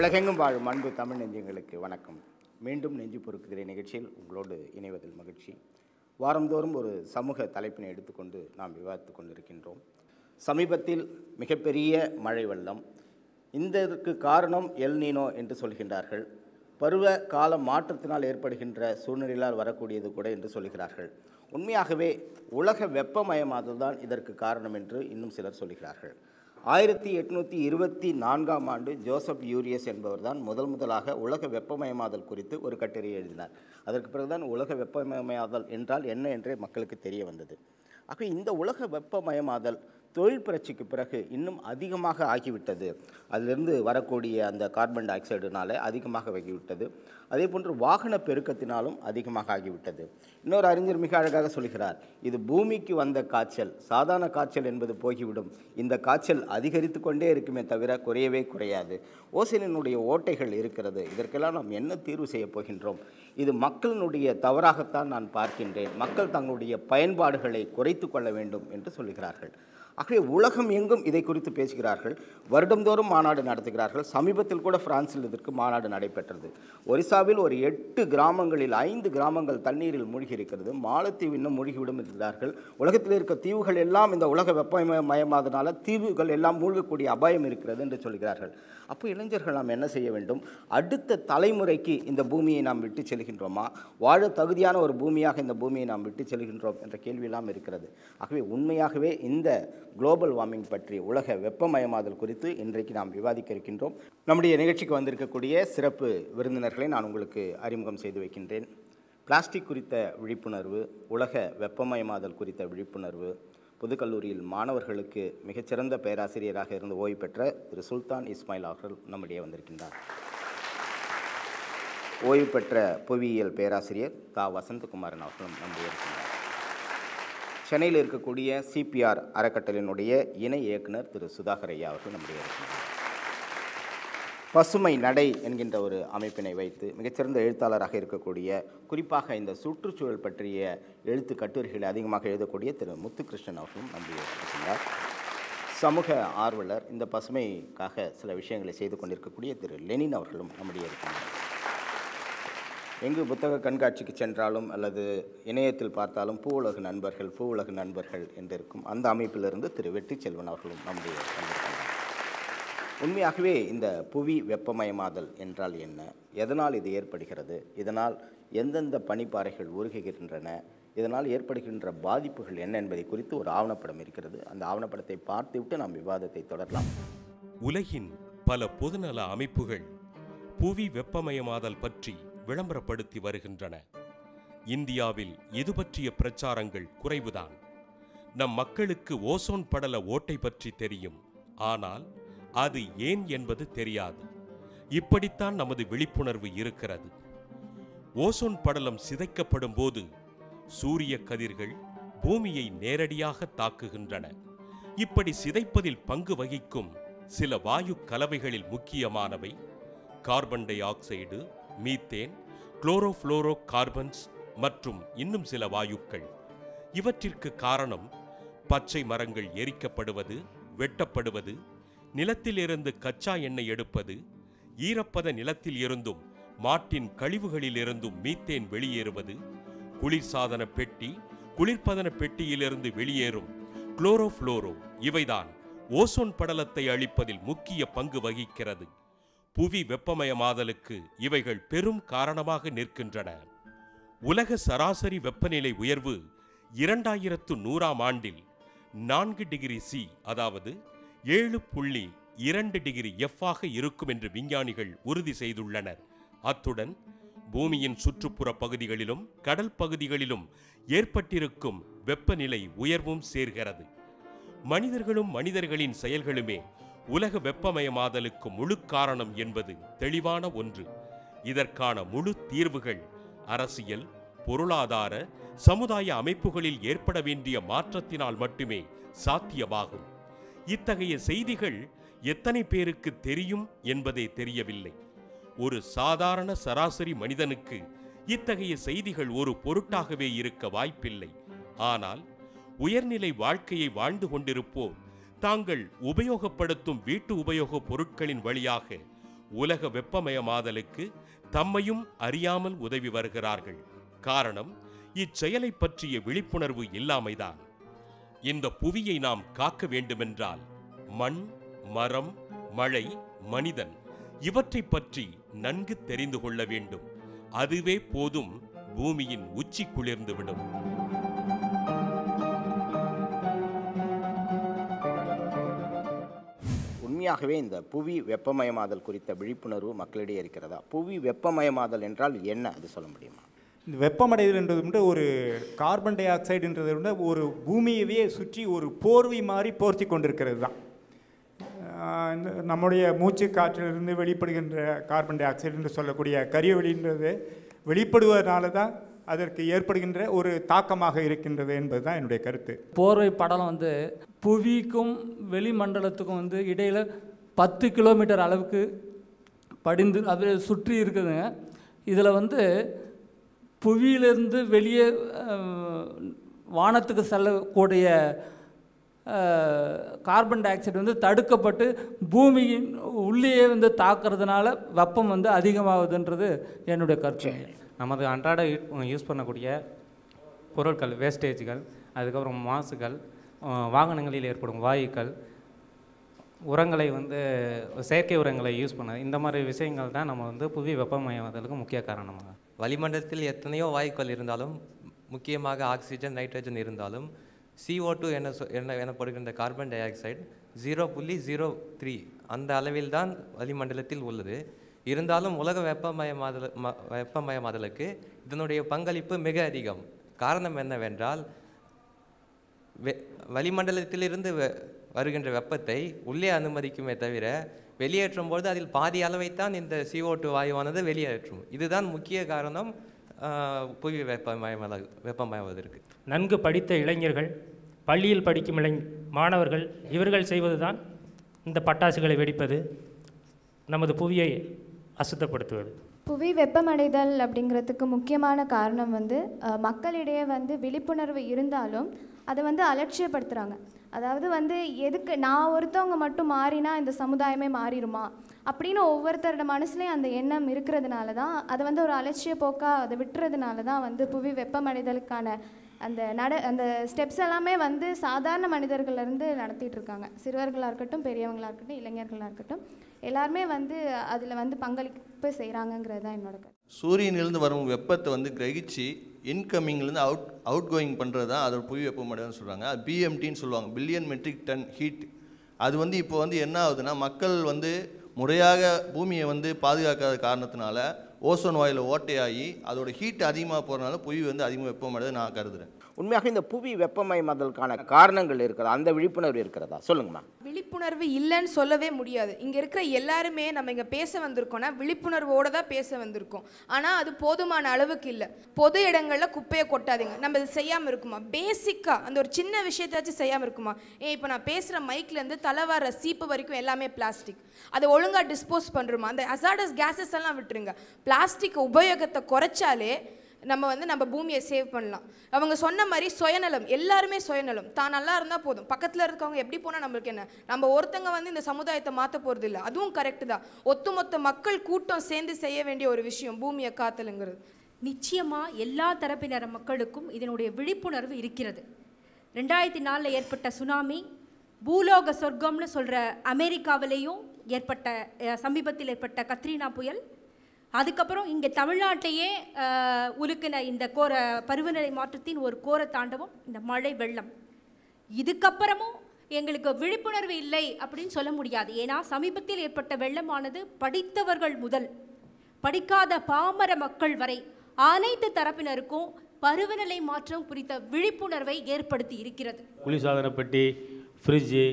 உலகெங்கும் வாழும் அன்பு தமிழ் நெஞ்சங்களுக்கு வணக்கம் மீண்டும் நெஞ்சு பொறுக்குகிற நிகழ்ச்சியில் உங்களோடு இணைவதில் மகிழ்ச்சி வாரந்தோறும் ஒரு சமூக தலைப்பினை எடுத்துக்கொண்டு நாம் விவாதித்து கொண்டிருக்கின்றோம் சமீபத்தில் மிகப்பெரிய மழை வெள்ளம் இதற்கு காரணம் எல்நீனோ என்று சொல்கின்றார்கள் பருவ கால மாற்றத்தினால் ஏற்படுகின்ற சூழ்நிலையால் வரக்கூடியது கூட என்று சொல்கிறார்கள் உண்மையாகவே உலக வெப்பமயமாதல் தான் இதற்கு காரணம் என்று இன்னும் சிலர் சொல்கிறார்கள் ஆயிரத்தி எட்நூற்றி இருபத்தி நான்காம் ஆண்டு ஜோசப் யூரியஸ் என்பவர் தான் முதல் முதலாக உலக வெப்பமயமாதல் குறித்து ஒரு கட்டுரை எழுதினார் அதற்கு பிறகுதான் உலக வெப்பமயமாதல் என்றால் என்ன என்றே மக்களுக்கு தெரிய வந்தது ஆக இந்த உலக வெப்பமயமாதல் தொழில் புரட்சிக்கு பிறகு இன்னும் அதிகமாக ஆகிவிட்டது அதிலிருந்து வரக்கூடிய அந்த கார்பன் டை ஆக்சைடுனால அதிகமாக ஆகிவிட்டது அதே போன்று வாகன பெருக்கத்தினாலும் அதிகமாக ஆகிவிட்டது இன்னொரு அறிஞர் மிக அழகாக சொல்கிறார் இது பூமிக்கு வந்த காய்ச்சல் சாதாரண காய்ச்சல் என்பது போகிவிடும் இந்த காய்ச்சல் அதிகரித்து கொண்டே இருக்குமே தவிர குறையவே குறையாது ஓசனினுடைய ஓட்டைகள் இருக்கிறது இதற்கெல்லாம் நாம் என்ன தீர்வு செய்ய போகின்றோம் இது மக்களினுடைய தவறாகத்தான் நான் பார்க்கின்றேன் மக்கள் தங்களுடைய பயன்பாடுகளை குறைத்து கொள்ள வேண்டும் என்று சொல்கிறார்கள் ஆகவே உலகம் எங்கும் இதை குறித்து பேசுகிறார்கள் வருடந்தோறும் மாநாடு நடத்துகிறார்கள் சமீபத்தில் கூட பிரான்சில் இதற்கு மாநாடு நடைபெற்றது ஒரிசாவில் ஒரு எட்டு கிராமங்களில் ஐந்து கிராமங்கள் தண்ணீரில் மூழ்கி இருக்கிறது மாலத்தீவு இன்னும் மூழ்கிவிடும் இருக்கிறார்கள் உலகத்தில் இருக்க தீவுகள் எல்லாம் இந்த உலக வெப்பமயமாதனால தீவுகள் எல்லாம் மூழ்கக்கூடிய அபாயம் இருக்கிறது என்று சொல்கிறார்கள் அப்போ இளைஞர்கள் நாம் என்ன செய்ய வேண்டும் அடுத்த தலைமுறைக்கு இந்த பூமியை நாம் விட்டு செல்கின்றோமா வாழ தகுதியான ஒரு பூமியாக இந்த பூமியை நாம் விட்டு செல்கின்றோம் என்ற கேள்வியெல்லாம் இருக்கிறது ஆகவே உண்மையாகவே இந்த குளோபல் வார்மிங் பற்றி உலக வெப்பமயமாதல் குறித்து இன்றைக்கு நாம் விவாதிக்க இருக்கின்றோம் நம்முடைய நிகழ்ச்சிக்கு வந்திருக்கக்கூடிய சிறப்பு விருந்தினர்களை நான் உங்களுக்கு அறிமுகம் செய்து வைக்கின்றேன் பிளாஸ்டிக் குறித்த விழிப்புணர்வு உலக வெப்பமயமாதல் குறித்த விழிப்புணர்வு புதுக்கல்லூரியில் மாணவர்களுக்கு மிகச்சிறந்த பேராசிரியராக இருந்து ஓய்வு பெற்ற திரு சுல்தான் இஸ்மாயில் அவர்கள் நம்முடைய வந்திருக்கின்றார் ஓய்வு பெற்ற புவியியல் பேராசிரியர் தா வசந்தகுமாரன் அவர்களும் நம்முடைய இருக்கின்றார் சென்னையில் இருக்கக்கூடிய சிபிஆர் அறக்கட்டளையினுடைய இணை இயக்குனர் திரு சுதாகர் ஐயா அவர்கள் நம்முடைய பசுமை நடை என்கின்ற ஒரு அமைப்பினை வைத்து மிகச்சிறந்த எழுத்தாளராக இருக்கக்கூடிய குறிப்பாக இந்த சுற்றுச்சூழல் பற்றிய எழுத்து கட்டுரைகளை அதிகமாக எழுதக்கூடிய திரு முத்துகிருஷ்ணன் அவர்களும் நம்பியிருக்கிறார் சமூக ஆர்வலர் இந்த பசுமைக்காக சில விஷயங்களை செய்து கொண்டிருக்கக்கூடிய திரு லெனின் அவர்களும் நம்முடைய இருக்கின்றனர் எங்கு புத்தக கண்காட்சிக்கு சென்றாலும் அல்லது இணையத்தில் பார்த்தாலும் பூ உலக நண்பர்கள் பூ உலக நண்பர்கள் என்றிருக்கும் அந்த அமைப்பிலிருந்து திரு வெற்றி செல்வன் அவர்களும் நம்முடைய உண்மையாகவே இந்த புவி வெப்பமயமாதல் என்றால் என்ன எதனால் இது ஏற்படுகிறது இதனால் எந்தெந்த பனிப்பாறைகள் உருகுகின்றன இதனால் ஏற்படுகின்ற பாதிப்புகள் என்ன என்பதை குறித்து ஒரு ஆவணப்படம் இருக்கிறது அந்த ஆவணப்படத்தை பார்த்துவிட்டு நாம் விவாதத்தை தொடரலாம் உலகின் பல பொதுநல அமைப்புகள் புவி வெப்பமயமாதல் பற்றி விளம்பரப்படுத்தி வருகின்றன இந்தியாவில் இது பற்றிய பிரச்சாரங்கள் குறைவுதான் நம் மக்களுக்கு ஓசோன் படல ஓட்டை பற்றி தெரியும் ஆனால் அது ஏன் என்பது தெரியாது இப்படித்தான் நமது விழிப்புணர்வு இருக்கிறது ஓசோன் படலம் சிதைக்கப்படும் போது சூரிய கதிர்கள் பூமியை நேரடியாக தாக்குகின்றன இப்படி சிதைப்பதில் பங்கு வகிக்கும் சில வாயு கலவைகளில் முக்கியமானவை carbon dioxide methane chlorofluorocarbons மற்றும் இன்னும் சில வாயுக்கள் இவற்றிற்கு காரணம் பச்சை மரங்கள் எரிக்கப்படுவது வெட்டப்படுவது நிலத்திலிருந்து கச்சா எண்ணெய் எடுப்பது ஈரப்பத நிலத்தில் இருந்தும் மாட்டின் கழிவுகளிலிருந்தும் மீத்தேன் வெளியேறுவது குளிர்சாதன பெட்டி குளிர்பதன பெட்டியிலிருந்து வெளியேறும் குளோரோஃப்ளோரோ இவைதான் ஓசோன் படலத்தை அழிப்பதில் முக்கிய பங்கு வகிக்கிறது புவி வெப்பமயமாதலுக்கு இவைகள் பெரும் காரணமாக நிற்கின்றன உலக சராசரி வெப்பநிலை உயர்வு இரண்டாயிரத்து நூறாம் ஆண்டில் நான்கு டிகிரி சி அதாவது ஏழு புள்ளி இரண்டு டிகிரி எஃப் ஆக இருக்கும் என்று விஞ்ஞானிகள் உறுதி செய்துள்ளனர் அத்துடன் பூமியின் சுற்றுப்புற பகுதிகளிலும் கடல் பகுதிகளிலும் ஏற்பட்டிருக்கும் வெப்பநிலை உயர்வும் சேர்கிறது மனிதர்களும் மனிதர்களின் செயல்களுமே உலக வெப்பமயமாதலுக்கு முழு காரணம் என்பது தெளிவான ஒன்று இதற்கான முழு தீர்வுகள் அரசியல் பொருளாதார சமுதாய அமைப்புகளில் ஏற்பட வேண்டிய மாற்றத்தினால் மட்டுமே சாத்தியமாகும் இத்தகைய செய்திகள் எத்தனை பேருக்கு தெரியும் என்பதே தெரியவில்லை ஒரு சாதாரண சராசரி மனிதனுக்கு இத்தகைய செய்திகள் ஒரு பொருட்டாகவே இருக்க வாய்ப்பில்லை ஆனால் உயர்நிலை வாழ்க்கையை வாழ்ந்து கொண்டிருப்போர் தாங்கள் உபயோகப்படுத்தும் வீட்டு உபயோக பொருட்களின் வழியாக உலக வெப்பமயமாதலுக்கு தம்மையும் அறியாமல் உதவி வருகிறார்கள் காரணம் இச்செயலை பற்றிய விழிப்புணர்வு இல்லாமைதான் இந்த புவியை நாம் காக்க வேண்டுமென்றால் மண் மரம் மழை மனிதன் இவற்றை பற்றி நன்கு தெரிந்து கொள்ள வேண்டும் அதுவே போதும் பூமியின் உச்சி குளிர்ந்துவிடும் உண்மையாகவே இந்த புவி வெப்பமயமாதல் குறித்த விழிப்புணர்வு மக்களிடையே இருக்கிறதா புவி வெப்பமயமாதல் என்றால் என்ன அது சொல்ல முடியுமா இந்த என்றது வந்து ஒரு கார்பன் டை ஆக்சைடுன்றது வந்து ஒரு பூமியவே சுற்றி ஒரு போர்வை மாதிரி போர்த்தி கொண்டிருக்கிறது தான் நம்முடைய மூச்சு காற்றிலிருந்து வெளிப்படுகின்ற கார்பன் டை ஆக்சைடு என்று சொல்லக்கூடிய கரியவெளின்றது வெளிப்படுவதனால தான் அதற்கு ஏற்படுகின்ற ஒரு தாக்கமாக இருக்கின்றது என்பதுதான் என்னுடைய கருத்து போர்வை படலம் வந்து புவிக்கும் வெளிமண்டலத்துக்கும் வந்து இடையில் பத்து கிலோமீட்டர் அளவுக்கு படிந்து அதில் சுற்றி இருக்குதுங்க இதில் வந்து புவியிலிருந்து வெளியே வானத்துக்கு செல்லக்கூடிய கார்பன் டை ஆக்சைடு வந்து தடுக்கப்பட்டு பூமியின் உள்ளேயே வந்து தாக்குறதுனால வெப்பம் வந்து அதிகமாகுதுன்றது என்னுடைய கருத்து நமது அன்றாட யூஸ் பண்ணக்கூடிய பொருட்கள் வேஸ்டேஜ்கள் அதுக்கப்புறம் மாசுகள் வாகனங்களில் ஏற்படும் வாயுக்கள் உரங்களை வந்து செயற்கை உரங்களை யூஸ் பண்ண இந்த மாதிரி விஷயங்கள் தான் நம்ம வந்து புவி வெப்பமயமாதலுக்கு முக்கிய காரணமாக வளிமண்டலத்தில் எத்தனையோ வாயுக்கள் இருந்தாலும் முக்கியமாக ஆக்சிஜன் நைட்ரஜன் இருந்தாலும் சிஓ டூ என என்ன எனப்படுகின்ற கார்பன் டை ஆக்சைடு ஜீரோ புள்ளி ஜீரோ த்ரீ அந்த அளவில் தான் வளிமண்டலத்தில் உள்ளது இருந்தாலும் உலக வெப்பமயமாதல் ம வெப்பமயமாதலுக்கு இதனுடைய பங்களிப்பு மிக அதிகம் காரணம் என்னவென்றால் வெ வளிமண்டலத்திலிருந்து வருகின்ற வெப்பத்தை உள்ளே அனுமதிக்குமே தவிர வெளியேற்றும் பொழுது அதில் பாதி அளவைத்தான் இந்த சிஓட்டு டூ வாயுவானது வெளியேற்றும் இதுதான் முக்கிய காரணம் புவி வெப்பமயமல வெப்பமயமாவதற்கு நன்கு படித்த இளைஞர்கள் பள்ளியில் படிக்கும் இளைஞ மாணவர்கள் இவர்கள் செய்வதுதான் இந்த பட்டாசுகளை வெடிப்பது நமது புவியை அசுத்தப்படுத்துவது புவி வெப்பமடைதல் அப்படிங்கிறதுக்கு முக்கியமான காரணம் வந்து மக்களிடையே வந்து விழிப்புணர்வு இருந்தாலும் அதை வந்து அலட்சியப்படுத்துகிறாங்க அதாவது வந்து எதுக்கு நான் ஒருத்தவங்க மட்டும் மாறினா இந்த சமுதாயமே மாறிடுமா அப்படின்னு ஒவ்வொருத்தரோட மனசுலேயும் அந்த எண்ணம் இருக்கிறதுனால தான் அதை வந்து ஒரு அலட்சிய போக்காக அதை விட்டுறதுனால தான் வந்து புவி வெப்பமடைதலுக்கான அந்த நட அந்த ஸ்டெப்ஸ் எல்லாமே வந்து சாதாரண மனிதர்கள்லேருந்து நடத்திட்டு இருக்காங்க சிறுவர்களாக இருக்கட்டும் பெரியவங்களாக இருக்கட்டும் இளைஞர்களாக இருக்கட்டும் எல்லாருமே வந்து அதில் வந்து பங்களிப்பு செய்கிறாங்கங்கிறது தான் என்னோட கருத்து சூரியனிலிருந்து வரும் வெப்பத்தை வந்து கிரகிச்சு இன்கமிங்லேருந்து அவுட் அவுட் கோயிங் பண்ணுறது தான் அதோட புவி வெப்பமடைன்னு சொல்கிறாங்க அது பிஎம்டின்னு சொல்லுவாங்க பில்லியன் மெட்ரிக் டன் ஹீட் அது வந்து இப்போ வந்து என்ன ஆகுதுன்னா மக்கள் வந்து முறையாக பூமியை வந்து பாதுகாக்காத காரணத்தினால ஓசோன் வாயில் ஓட்டையாகி அதோட ஹீட் அதிகமாக போகிறனால புவி வந்து அதிகமாக வெப்பமடைது நான் கருதுகிறேன் உண்மையாக இந்த புவி வெப்பமயமாதலுக்கான காரணங்கள் இருக்கிறதா அந்த விழிப்புணர்வு இருக்கிறதா சொல்லுங்கம்மா விழிப்புணர்வு இல்லைன்னு சொல்லவே முடியாது இங்கே இருக்கிற எல்லாருமே நம்ம இங்கே பேச வந்திருக்கோம்னா விழிப்புணர்வோடு தான் பேச வந்திருக்கோம் ஆனால் அது போதுமான அளவுக்கு இல்லை பொது இடங்களில் குப்பையை கொட்டாதீங்க நம்ம இது செய்யாமல் இருக்குமா பேசிக்காக அந்த ஒரு சின்ன விஷயத்தாச்சும் செய்யாமல் இருக்குமா ஏ இப்போ நான் பேசுகிற மைக்லேருந்து தலைவர சீப்பு வரைக்கும் எல்லாமே பிளாஸ்டிக் அதை ஒழுங்காக டிஸ்போஸ் பண்ணுறோமா அந்த அசாடஸ் கேஸஸ் எல்லாம் விட்டுருங்க பிளாஸ்டிக் உபயோகத்தை குறைச்சாலே நம்ம வந்து நம்ம பூமியை சேவ் பண்ணலாம் அவங்க சொன்ன மாதிரி சுயநலம் எல்லாருமே சுயநலம் தான் நல்லா இருந்தால் போதும் பக்கத்தில் இருக்கவங்க எப்படி போனால் நம்மளுக்கு என்ன நம்ம ஒருத்தங்க வந்து இந்த சமுதாயத்தை மாற்ற போகிறது இல்லை அதுவும் கரெக்டு தான் ஒத்துமொத்த மக்கள் கூட்டம் சேர்ந்து செய்ய வேண்டிய ஒரு விஷயம் பூமியை காத்தலுங்கிறது நிச்சயமாக எல்லா தரப்பினர மக்களுக்கும் இதனுடைய விழிப்புணர்வு இருக்கிறது ரெண்டாயிரத்தி நாலில் ஏற்பட்ட சுனாமி பூலோக சொர்க்கம்னு சொல்கிற அமெரிக்காவிலேயும் ஏற்பட்ட சமீபத்தில் ஏற்பட்ட கத்ரீனா புயல் அதுக்கப்புறம் இங்கே தமிழ்நாட்டையே உலுக்கின இந்த கோர பருவநிலை மாற்றத்தின் ஒரு கோர தாண்டவம் இந்த மழை வெள்ளம் இதுக்கப்புறமும் எங்களுக்கு விழிப்புணர்வு இல்லை அப்படின்னு சொல்ல முடியாது ஏன்னா சமீபத்தில் ஏற்பட்ட வெள்ளமானது படித்தவர்கள் முதல் படிக்காத பாமர மக்கள் வரை அனைத்து தரப்பினருக்கும் பருவநிலை மாற்றம் குறித்த விழிப்புணர்வை ஏற்படுத்தி இருக்கிறது குளிர்சாதனப்பட்டி ஃப்ரிட்ஜு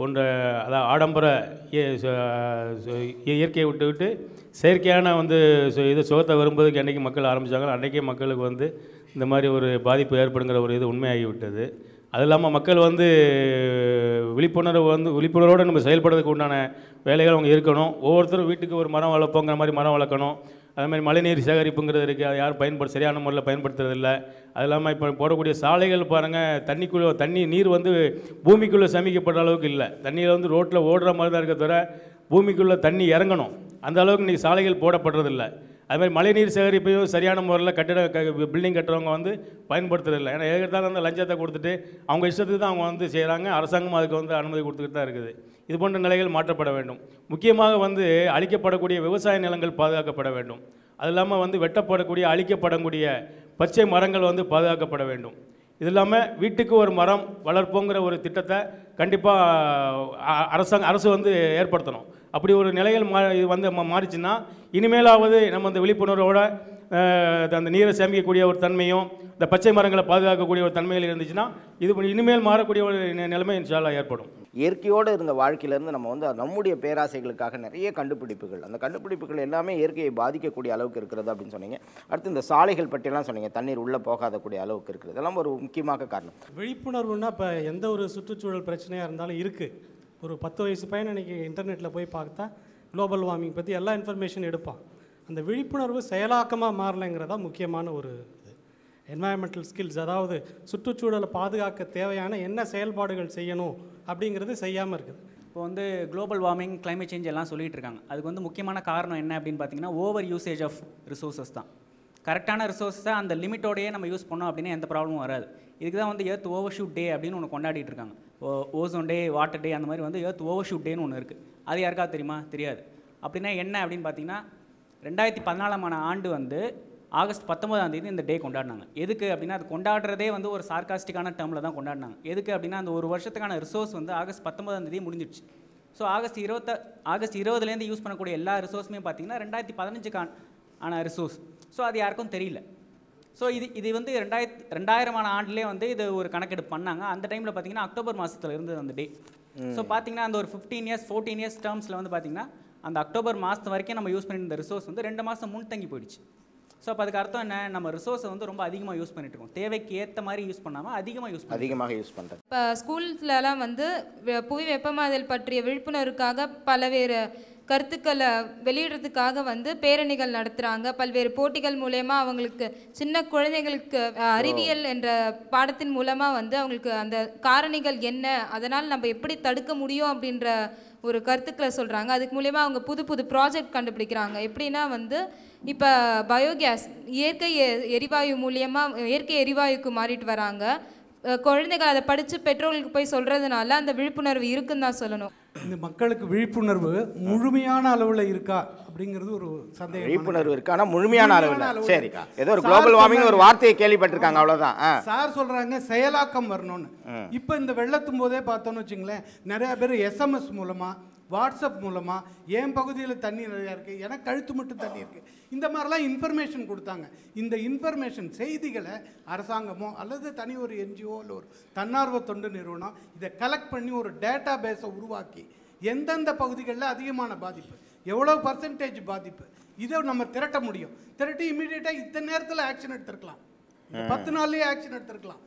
போன்ற அதாவது ஆடம்பர இயற்கையை விட்டு விட்டு செயற்கையான வந்து இது சுகத்தை வரும்போதுக்கு என்றைக்கு மக்கள் ஆரம்பித்தாங்களோ அன்றைக்கே மக்களுக்கு வந்து இந்த மாதிரி ஒரு பாதிப்பு ஏற்படுங்கிற ஒரு இது உண்மையாகிவிட்டது அது இல்லாமல் மக்கள் வந்து விழிப்புணர்வு வந்து விழிப்புணர்வோடு நம்ம செயல்படுறதுக்கு உண்டான வேலைகள் அவங்க இருக்கணும் ஒவ்வொருத்தரும் வீட்டுக்கு ஒரு மரம் வளர்ப்போங்கிற மாதிரி மரம் வளர்க்கணும் அதே மாதிரி மழைநீர் சேகரிப்புங்கிறது இருக்குது அதை யாரும் பயன்படுத்த சரியான முறையில் பயன்படுத்துறதில்ல அது இல்லாமல் இப்போ போடக்கூடிய சாலைகள் பாருங்கள் தண்ணிக்குள்ளே தண்ணி நீர் வந்து பூமிக்குள்ளே சமிக்கப்படுற அளவுக்கு இல்லை தண்ணியில் வந்து ரோட்டில் ஓடுற மாதிரி தான் இருக்க தவிர பூமிக்குள்ளே தண்ணி இறங்கணும் அந்த அளவுக்கு இன்றைக்கி சாலைகள் அது அதுமாதிரி மழைநீர் சேகரிப்பையும் சரியான முறையில் கட்டிட பில்டிங் கட்டுறவங்க வந்து பயன்படுத்துறதில்லை ஏன்னா ஏற்கனவே அந்த லஞ்சத்தை கொடுத்துட்டு அவங்க இஷ்டத்துக்கு தான் அவங்க வந்து செய்கிறாங்க அரசாங்கம் அதுக்கு வந்து அனுமதி கொடுத்துக்கிட்டு தான் இருக்குது இது போன்ற நிலைகள் மாற்றப்பட வேண்டும் முக்கியமாக வந்து அழிக்கப்படக்கூடிய விவசாய நிலங்கள் பாதுகாக்கப்பட வேண்டும் அது இல்லாமல் வந்து வெட்டப்படக்கூடிய அழிக்கப்படக்கூடிய பச்சை மரங்கள் வந்து பாதுகாக்கப்பட வேண்டும் இது இல்லாமல் வீட்டுக்கு ஒரு மரம் வளர்ப்போங்கிற ஒரு திட்டத்தை கண்டிப்பாக அரசாங்க அரசு வந்து ஏற்படுத்தணும் அப்படி ஒரு நிலைகள் மா இது வந்து மாறிச்சுன்னா இனிமேலாவது நம்ம இந்த விழிப்புணர்வோட அந்த நீரை சேமிக்கக்கூடிய ஒரு தன்மையும் இந்த பச்சை மரங்களை பாதுகாக்கக்கூடிய ஒரு தன்மையில் இருந்துச்சுன்னா இது இனிமேல் மாறக்கூடிய ஒரு நிலைமை இன்ஷால்லா ஏற்படும் இயற்கையோடு இருந்த வாழ்க்கையிலேருந்து நம்ம வந்து நம்முடைய பேராசைகளுக்காக நிறைய கண்டுபிடிப்புகள் அந்த கண்டுபிடிப்புகள் எல்லாமே இயற்கையை பாதிக்கக்கூடிய அளவுக்கு இருக்கிறது அப்படின்னு சொன்னீங்க அடுத்து இந்த சாலைகள் பற்றியெல்லாம் சொன்னீங்க தண்ணீர் உள்ளே போகாதக்கூடிய அளவுக்கு இருக்குது இதெல்லாம் ஒரு முக்கியமாக காரணம் விழிப்புணர்வுன்னா இப்போ எந்த ஒரு சுற்றுச்சூழல் பிரச்சனையாக இருந்தாலும் இருக்குது ஒரு பத்து வயசு பையன் இன்றைக்கி இன்டர்நெட்டில் போய் பார்த்தா குளோபல் வார்மிங் பற்றி எல்லா இன்ஃபர்மேஷன் எடுப்பான் அந்த விழிப்புணர்வு செயலாக்கமாக மாறலைங்கிறதா முக்கியமான ஒரு இது என்வாயன்மெண்டல் ஸ்கில்ஸ் அதாவது சுற்றுச்சூழலை பாதுகாக்க தேவையான என்ன செயல்பாடுகள் செய்யணும் அப்படிங்கிறது செய்யாமல் இருக்குது இப்போ வந்து குளோபல் வார்மிங் கிளைமேட் சேஞ்ச் எல்லாம் சொல்லிகிட்டு இருக்காங்க அதுக்கு வந்து முக்கியமான காரணம் என்ன அப்படின்னு பார்த்தீங்கன்னா ஓவர் யூசேஜ் ஆஃப் ரிசோர்ஸஸ் தான் கரெக்டான ரிசோர்ஸை அந்த லிமிட்டோடையே நம்ம யூஸ் பண்ணோம் அப்படின்னா எந்த ப்ராப்ளமும் வராது இதுக்கு தான் வந்து ஏர்த் ஓவர் ஷூட் டே அப்படின்னு ஒன்று கொண்டாடிட்டு இருக்காங்க ஓசோன் டே வாட்டர் டே அந்த மாதிரி வந்து எர்த் ஓவர் ஷூட் டேன்னு ஒன்று இருக்குது அது யாருக்கா தெரியுமா தெரியாது அப்படின்னா என்ன அப்படின்னு பார்த்தீங்கன்னா ரெண்டாயிரத்தி பதினாலாம் ஆண்டு வந்து ஆகஸ்ட் பத்தொன்பதாம் தேதி இந்த டே கொண்டாடினாங்க எதுக்கு அப்படின்னா அது கொண்டாடுறதே வந்து ஒரு சார்காஸ்டிக்கான டேர்மில் தான் கொண்டாடினாங்க எதுக்கு அப்படின்னா அந்த ஒரு வருஷத்துக்கான ரிசோர்ஸ் வந்து ஆகஸ்ட் பத்தொம்பதாம் தேதி முடிஞ்சிடுச்சு ஸோ ஆகஸ்ட் இருபத்த ஆகஸ்ட் இருபதுலேருந்து யூஸ் பண்ணக்கூடிய எல்லா ரிசோர்ஸுமே பார்த்தீங்கன்னா ரெண்டாயிரத்தி பதினஞ்சுக்கான ஆன ரிசோர்ஸ் ஸோ அது யாருக்கும் தெரியல ஸோ இது இது வந்து ரெண்டாயிரத்தி ரெண்டாயிரமான ஆண்டுலேயே வந்து இது ஒரு கணக்கெடுப்பு பண்ணாங்க அந்த டைமில் பார்த்தீங்கன்னா அக்டோபர் மாதத்தில் இருந்தது அந்த டே ஸோ பார்த்தீங்கன்னா அந்த ஒரு ஃபிஃப்டீன் இயர்ஸ் ஃபோர்டீன் இயர்ஸ் டேர்ம்ஸில் வந்து பார்த்தீங்கன்னா அந்த அக்டோபர் மாதம் வரைக்கும் நம்ம யூஸ் பண்ணியிருந்த ரிசோர்ஸ் வந்து ரெண்டு மாதம் முன் தங்கி போயிடுச்சு ஸோ அப்போ அதுக்கு அர்த்தம் என்ன நம்ம ரிசோர்ஸை வந்து ரொம்ப அதிகமாக யூஸ் பண்ணிட்டு இருக்கோம் தேவைக்கு ஏற்ற மாதிரி யூஸ் பண்ணாமல் அதிகமாக யூஸ் அதிகமாக யூஸ் பண்ணுறோம் இப்போ ஸ்கூல்ஸ்லலாம் வந்து புவி வெப்பமாதல் பற்றிய விழிப்புணர்வுக்காக பலவேறு கருத்துக்களை வெளியிடுறதுக்காக வந்து பேரணிகள் நடத்துகிறாங்க பல்வேறு போட்டிகள் மூலயமா அவங்களுக்கு சின்ன குழந்தைகளுக்கு அறிவியல் என்ற பாடத்தின் மூலமாக வந்து அவங்களுக்கு அந்த காரணிகள் என்ன அதனால் நம்ம எப்படி தடுக்க முடியும் அப்படின்ற ஒரு கருத்துக்களை சொல்கிறாங்க அதுக்கு மூலயமா அவங்க புது புது ப்ராஜெக்ட் கண்டுபிடிக்கிறாங்க எப்படின்னா வந்து இப்போ பயோகேஸ் இயற்கை எரிவாயு மூலியமாக இயற்கை எரிவாயுக்கு மாறிட்டு வராங்க குழந்தைகள் அதை படித்து பெற்றோர்களுக்கு போய் சொல்கிறதுனால அந்த விழிப்புணர்வு இருக்குன்னு தான் சொல்லணும் இந்த மக்களுக்கு விழிப்புணர்வு முழுமையான அளவில் இருக்கா அப்படிங்கிறது ஒரு சந்தேகம் விழிப்புணர்வு இருக்கு ஆனால் முழுமையான அளவில் சரி ஏதோ ஒரு குளோபல் வார்மிங் ஒரு வார்த்தையை கேள்விப்பட்டிருக்காங்க அவ்வளோதான் சார் சொல்கிறாங்க செயலாக்கம் வரணும்னு இப்போ இந்த வெள்ளத்தும் போதே பார்த்தோன்னு வச்சுங்களேன் நிறையா பேர் எஸ்எம்எஸ் மூலமாக வாட்ஸ்அப் மூலமாக என் பகுதியில் தண்ணி நிறையா இருக்குது எனக்கு கழுத்து மட்டும் தண்ணி இருக்குது இந்த மாதிரிலாம் இன்ஃபர்மேஷன் கொடுத்தாங்க இந்த இன்ஃபர்மேஷன் செய்திகளை அரசாங்கமோ அல்லது தனி ஒரு என்ஜிஓ இல்லை ஒரு தன்னார்வ தொண்டு நிறுவனம் இதை கலெக்ட் பண்ணி ஒரு டேட்டா பேஸை உருவாக்கி எந்தெந்த பகுதிகளில் அதிகமான பாதிப்பு எவ்வளோ பர்சன்டேஜ் பாதிப்பு இதை நம்ம திரட்ட முடியும் திரட்டி இமீடியட்டாக இத்தனை நேரத்தில் ஆக்ஷன் எடுத்துருக்கலாம் பத்து நாள்லேயே ஆக்ஷன் எடுத்துருக்கலாம்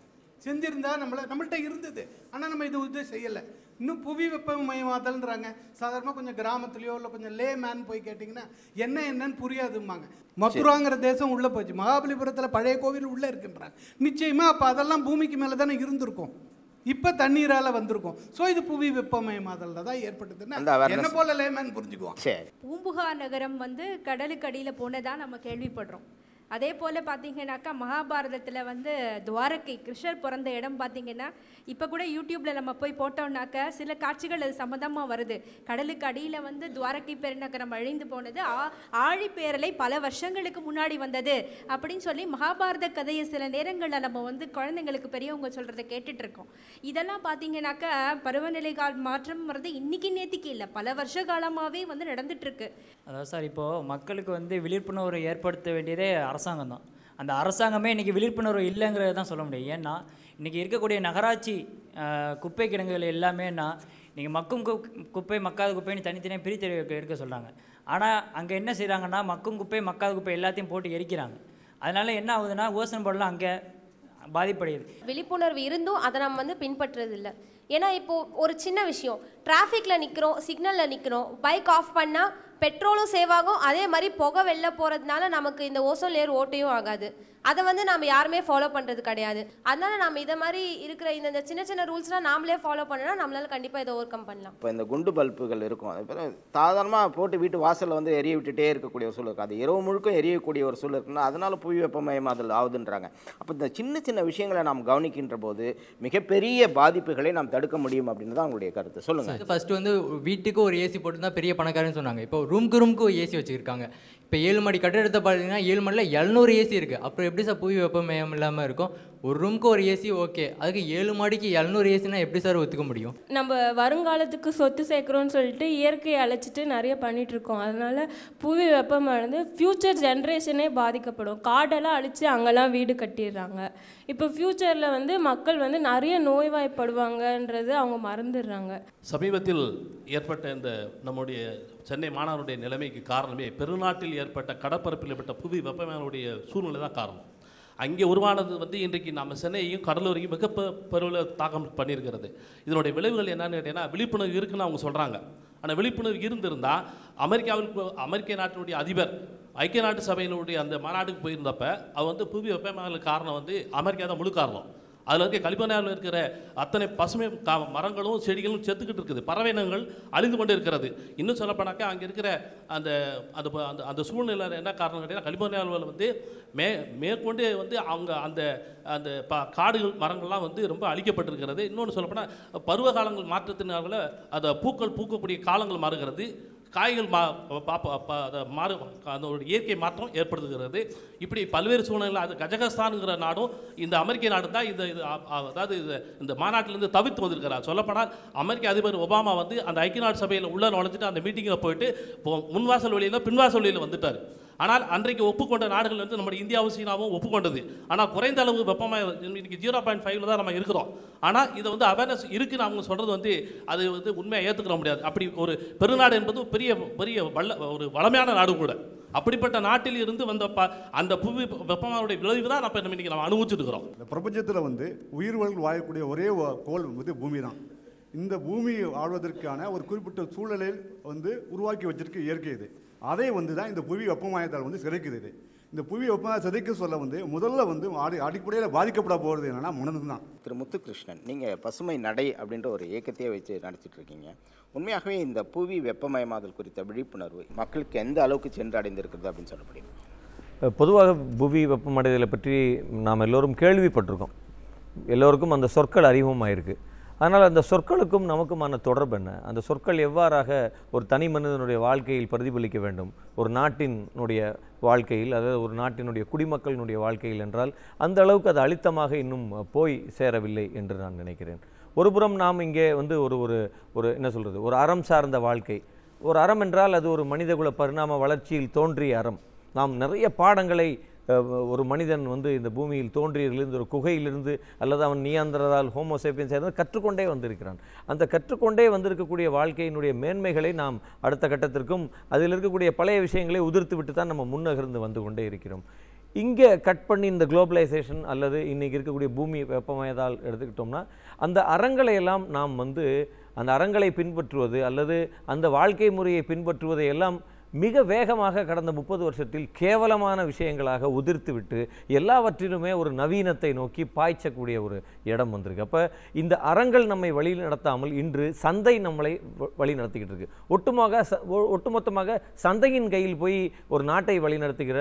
செஞ்சிருந்தா நம்மளை நம்மள்கிட்ட இருந்தது ஆனால் நம்ம இது இது செய்யலை இன்னும் புவி வெப்பமயமாதல்ன்றாங்க சாதாரணமாக கொஞ்சம் கிராமத்துலேயோ இல்லை கொஞ்சம் லே மேன் போய் கேட்டிங்கன்னா என்ன என்னன்னு புரியாதும்பாங்க மதுராங்கிற தேசம் உள்ளே போச்சு மகாபலிபுரத்தில் பழைய கோவில் உள்ளே இருக்குன்றாங்க நிச்சயமாக அப்போ அதெல்லாம் பூமிக்கு மேலே தானே இருந்திருக்கும் இப்போ தண்ணீரால் வந்திருக்கும் ஸோ இது புவி வெப்பமயமாதல் தான் ஏற்பட்டதுன்னா என்ன போல லேமேன் புரிஞ்சுக்குவோம் பூம்புகா நகரம் வந்து கடலுக்கு அடியில் நம்ம கேள்விப்படுறோம் அதே போல் பார்த்தீங்கன்னாக்கா மகாபாரதத்தில் வந்து துவாரகை கிருஷ்ணர் பிறந்த இடம் பார்த்தீங்கன்னா இப்போ கூட யூடியூப்பில் நம்ம போய் போட்டோம்னாக்க சில காட்சிகள் அது சம்மந்தமாக வருது கடலுக்கு அடியில் வந்து துவாரகை பெருநகரம் அழிந்து போனது ஆ ஆழிப்பேரலை பல வருஷங்களுக்கு முன்னாடி வந்தது அப்படின்னு சொல்லி மகாபாரத கதையை சில நேரங்களில் நம்ம வந்து குழந்தைங்களுக்கு பெரியவங்க சொல்கிறத கேட்டுட்ருக்கோம் இதெல்லாம் பார்த்தீங்கன்னாக்கா பருவநிலை கால் மாற்றம்ங்கிறது இன்றைக்கி நேற்றுக்கு இல்லை பல வருஷ காலமாகவே வந்து நடந்துட்டுருக்கு அதாவது சார் இப்போது மக்களுக்கு வந்து விழிப்புணர்வு ஏற்படுத்த வேண்டியதே அரசு அரசாங்கம் தான் அந்த அரசாங்கமே இன்றைக்கி விழிப்புணர்வு இல்லைங்கிறத தான் சொல்ல முடியும் ஏன்னா இன்றைக்கி இருக்கக்கூடிய நகராட்சி குப்பை கிடங்குகள் எல்லாமேனா நீங்கள் மக்கும் குப்பை மக்காத குப்பைன்னு தனித்தனியாக பிரித்து எடுக்க சொல்கிறாங்க ஆனால் அங்கே என்ன செய்கிறாங்கன்னா மக்கும் குப்பை மக்காத குப்பை எல்லாத்தையும் போட்டு எரிக்கிறாங்க அதனால் என்ன ஆகுதுன்னா ஓசன் போடலாம் அங்கே பாதிப்படையுது விழிப்புணர்வு இருந்தும் அதை நம்ம வந்து பின்பற்றுறது இல்லை ஏன்னா இப்போது ஒரு சின்ன விஷயம் டிராஃபிக்கில் நிற்கிறோம் சிக்னலில் நிற்கிறோம் பைக் ஆஃப் பண்ணால் பெட்ரோலும் சேவ் ஆகும் அதே மாதிரி புகை வெளில போகிறதுனால நமக்கு இந்த ஓசோன் லேயர் ஓட்டையும் ஆகாது அதை வந்து நம்ம யாருமே ஃபாலோ பண்ணுறது கிடையாது அதனால நம்ம இதை மாதிரி இருக்கிற இந்த சின்ன சின்ன ரூல்ஸ்லாம் நாமளே ஃபாலோ பண்ணோம்னா நம்மளால கண்டிப்பாக இதை ஓவர் கம் பண்ணலாம் இப்போ இந்த குண்டு பல்புகள் இருக்கும் அது சாதாரணமாக போட்டு வீட்டு வாசலில் வந்து எரிய விட்டுட்டே இருக்கக்கூடிய ஒரு சூழல் இருக்குது அது இரவு முழுக்க எரியக்கூடிய ஒரு சூழல் இருக்குன்னா அதனால புவி வெப்பமயமாதல் ஆகுதுன்றாங்க அப்போ இந்த சின்ன சின்ன விஷயங்களை நாம் கவனிக்கின்ற போது மிகப்பெரிய பாதிப்புகளை நாம் தடுக்க முடியும் அப்படின்னு தான் உங்களுடைய கருத்து சொல்லுங்கள் ஃபர்ஸ்ட் வந்து வீட்டுக்கு ஒரு ஏசி போட்டு தான் பெரிய பணக்காரன்னு சொன்னாங்க இப்போ ரூம்க்கு ரூம்க்கு ஏசி வச்சுருக்காங்க இப்போ ஏழு மாடி கட்டிடத்தை பார்த்தீங்கன்னா ஏழு மாடியில் எழுநூறு ஏசி இருக்குது அப்புறம் எப்படி சார் புவி வெப்பமயம் இல்லாமல் இருக்கும் ஒரு ரூம்க்கு ஒரு ஏசி ஓகே அதுக்கு ஏழு மாடிக்கு எழுநூறு ஏசினா எப்படி சார் ஒத்துக்க முடியும் நம்ம வருங்காலத்துக்கு சொத்து சேர்க்குறோன்னு சொல்லிட்டு இயற்கையை அழைச்சிட்டு நிறைய பண்ணிகிட்ருக்கோம் அதனால் புவி வெப்பம் வந்து ஃப்யூச்சர் ஜென்ரேஷனே பாதிக்கப்படும் காடெல்லாம் அழித்து அங்கெல்லாம் வீடு கட்டிடுறாங்க இப்போ ஃப்யூச்சரில் வந்து மக்கள் வந்து நிறைய நோய்வாய்ப்படுவாங்கன்றது அவங்க மறந்துடுறாங்க சமீபத்தில் ஏற்பட்ட இந்த நம்முடைய சென்னை மாணவருடைய நிலைமைக்கு காரணமே பெருநாட்டில் ஏற்பட்ட கடப்பரப்பில் ஏற்பட்ட புவி வெப்பமானுடைய சூழ்நிலை தான் காரணம் அங்கே உருவானது வந்து இன்றைக்கு நம்ம சென்னையையும் கடலூரையும் மிக பெருவில் தாக்கம் பண்ணியிருக்கிறது இதனுடைய விளைவுகள் என்னென்னு கேட்டீங்கன்னா விழிப்புணர்வு இருக்குன்னு அவங்க சொல்கிறாங்க ஆனால் விழிப்புணர்வு இருந்திருந்தால் அமெரிக்காவில் அமெரிக்க நாட்டினுடைய அதிபர் ஐக்கிய நாட்டு சபையினுடைய அந்த மாநாட்டுக்கு போயிருந்தப்போ அவர் வந்து புவி வெப்பமான காரணம் வந்து அமெரிக்கா தான் முழு காரணம் அதில் இருக்க கலிபோர்னியாவில் இருக்கிற அத்தனை பசுமை கா மரங்களும் செடிகளும் செத்துக்கிட்டு இருக்குது பறவை இனங்கள் அழிந்து கொண்டு இருக்கிறது இன்னும் சொல்லப்போனாக்கா அங்கே இருக்கிற அந்த அந்த அந்த அந்த சூழ்நிலை என்ன காரணம் கேட்டீங்கன்னா கலிபோர்னியாவில் வந்து மே மேற்கொண்டு வந்து அவங்க அந்த அந்த ப காடுகள் மரங்கள்லாம் வந்து ரொம்ப அழிக்கப்பட்டிருக்கிறது இன்னொன்று சொல்லப்போனால் பருவ காலங்கள் மாற்றத்தினால அந்த பூக்கள் பூக்கக்கூடிய காலங்கள் மாறுகிறது காய்கள் மா அதை மாறு அந்த ஒரு இயற்கை மாற்றம் ஏற்படுத்துகிறது இப்படி பல்வேறு சூழ்நிலை அது கஜகஸ்தானுங்கிற நாடும் இந்த அமெரிக்க நாடு தான் இந்த இது அதாவது இது இந்த மாநாட்டிலேருந்து தவிர்த்து வந்திருக்கிறார் சொல்லப்போனால் அமெரிக்க அதிபர் ஒபாமா வந்து அந்த ஐக்கிய நாடு சபையில் உள்ளே நுழைஞ்சிட்டு அந்த மீட்டிங்கில் போயிட்டு முன்வாசல் வழியில் பின்வாசல் வழியில் வந்துட்டார் ஆனால் அன்றைக்கு ஒப்புக்கொண்ட நாடுகள் வந்து நம்முடைய இந்தியாவும் சீனாவும் ஒப்புக்கொண்டது ஆனால் குறைந்த அளவு வெப்பமாக இன்றைக்கி ஜீரோ பாயிண்ட் ஃபைவ்ல தான் நம்ம இருக்கிறோம் ஆனால் இதை வந்து அவேர்னஸ் இருக்குன்னு அவங்க சொல்கிறது வந்து அது வந்து உண்மையாக ஏற்றுக்கிற முடியாது அப்படி ஒரு பெருநாடு என்பது பெரிய பெரிய வல்ல ஒரு வளமையான நாடு கூட அப்படிப்பட்ட நாட்டில் இருந்து வந்த ப அந்த புவி வெப்பமானுடைய விளைவு தான் நம்ம இன்னைக்கு நம்ம அனுபவிச்சுட்டு இருக்கிறோம் இந்த பிரபஞ்சத்தில் வந்து உயிர்கள் வாழக்கூடிய ஒரே கோல் வந்து பூமி தான் இந்த பூமி வாழ்வதற்கான ஒரு குறிப்பிட்ட சூழலில் வந்து உருவாக்கி வச்சிருக்கு இயற்கை இது அதை வந்து தான் இந்த புவி வெப்பமயத்தால் வந்து சிதைக்குது இந்த புவி வெப்பம் சிதைக்க சொல்ல வந்து முதல்ல வந்து அடி அடிப்படையில் பாதிக்கப்பட போகிறது என்னென்னா மனது தான் திரு முத்துகிருஷ்ணன் நீங்கள் பசுமை நடை அப்படின்ற ஒரு இயக்கத்தையே வச்சு நடத்திட்டு இருக்கீங்க உண்மையாகவே இந்த புவி வெப்பமயமாதல் குறித்த விழிப்புணர்வு மக்களுக்கு எந்த அளவுக்கு சென்றடைந்திருக்கிறது அப்படின்னு சொல்ல முடியும் பொதுவாக புவி வெப்பமடைதலை பற்றி நாம் எல்லோரும் கேள்விப்பட்டிருக்கோம் எல்லோருக்கும் அந்த சொற்கள் இருக்குது ஆனால் அந்த சொற்களுக்கும் நமக்குமான தொடர்பு என்ன அந்த சொற்கள் எவ்வாறாக ஒரு தனி மனிதனுடைய வாழ்க்கையில் பிரதிபலிக்க வேண்டும் ஒரு நாட்டினுடைய வாழ்க்கையில் அதாவது ஒரு நாட்டினுடைய குடிமக்களினுடைய வாழ்க்கையில் என்றால் அந்த அளவுக்கு அது அழுத்தமாக இன்னும் போய் சேரவில்லை என்று நான் நினைக்கிறேன் ஒருபுறம் நாம் இங்கே வந்து ஒரு ஒரு ஒரு என்ன சொல்கிறது ஒரு அறம் சார்ந்த வாழ்க்கை ஒரு அறம் என்றால் அது ஒரு மனிதகுல பரிணாம வளர்ச்சியில் தோன்றிய அறம் நாம் நிறைய பாடங்களை ஒரு மனிதன் வந்து இந்த பூமியில் தோன்றியதிலிருந்து ஒரு குகையிலிருந்து அல்லது அவன் நியாந்திரதால் ஹோமோசேபியன் சேர்ந்து கற்றுக்கொண்டே வந்திருக்கிறான் அந்த கற்றுக்கொண்டே வந்திருக்கக்கூடிய வாழ்க்கையினுடைய மேன்மைகளை நாம் அடுத்த கட்டத்திற்கும் அதில் இருக்கக்கூடிய பழைய விஷயங்களை உதிர்த்து விட்டு தான் நம்ம முன்னகர்ந்து வந்து கொண்டே இருக்கிறோம் இங்கே கட் பண்ணி இந்த குளோபலைசேஷன் அல்லது இன்றைக்கி இருக்கக்கூடிய பூமி வெப்பமயதால் எடுத்துக்கிட்டோம்னா அந்த அறங்களையெல்லாம் நாம் வந்து அந்த அறங்களை பின்பற்றுவது அல்லது அந்த வாழ்க்கை முறையை பின்பற்றுவதை எல்லாம் மிக வேகமாக கடந்த முப்பது வருஷத்தில் கேவலமான விஷயங்களாக உதிர்த்துவிட்டு எல்லாவற்றிலுமே ஒரு நவீனத்தை நோக்கி பாய்ச்சக்கூடிய ஒரு இடம் வந்திருக்கு அப்போ இந்த அறங்கள் நம்மை வழி நடத்தாமல் இன்று சந்தை நம்மளை வழி நடத்திக்கிட்டு இருக்கு ஒட்டுமாக ஒட்டுமொத்தமாக சந்தையின் கையில் போய் ஒரு நாட்டை வழிநடத்துகிற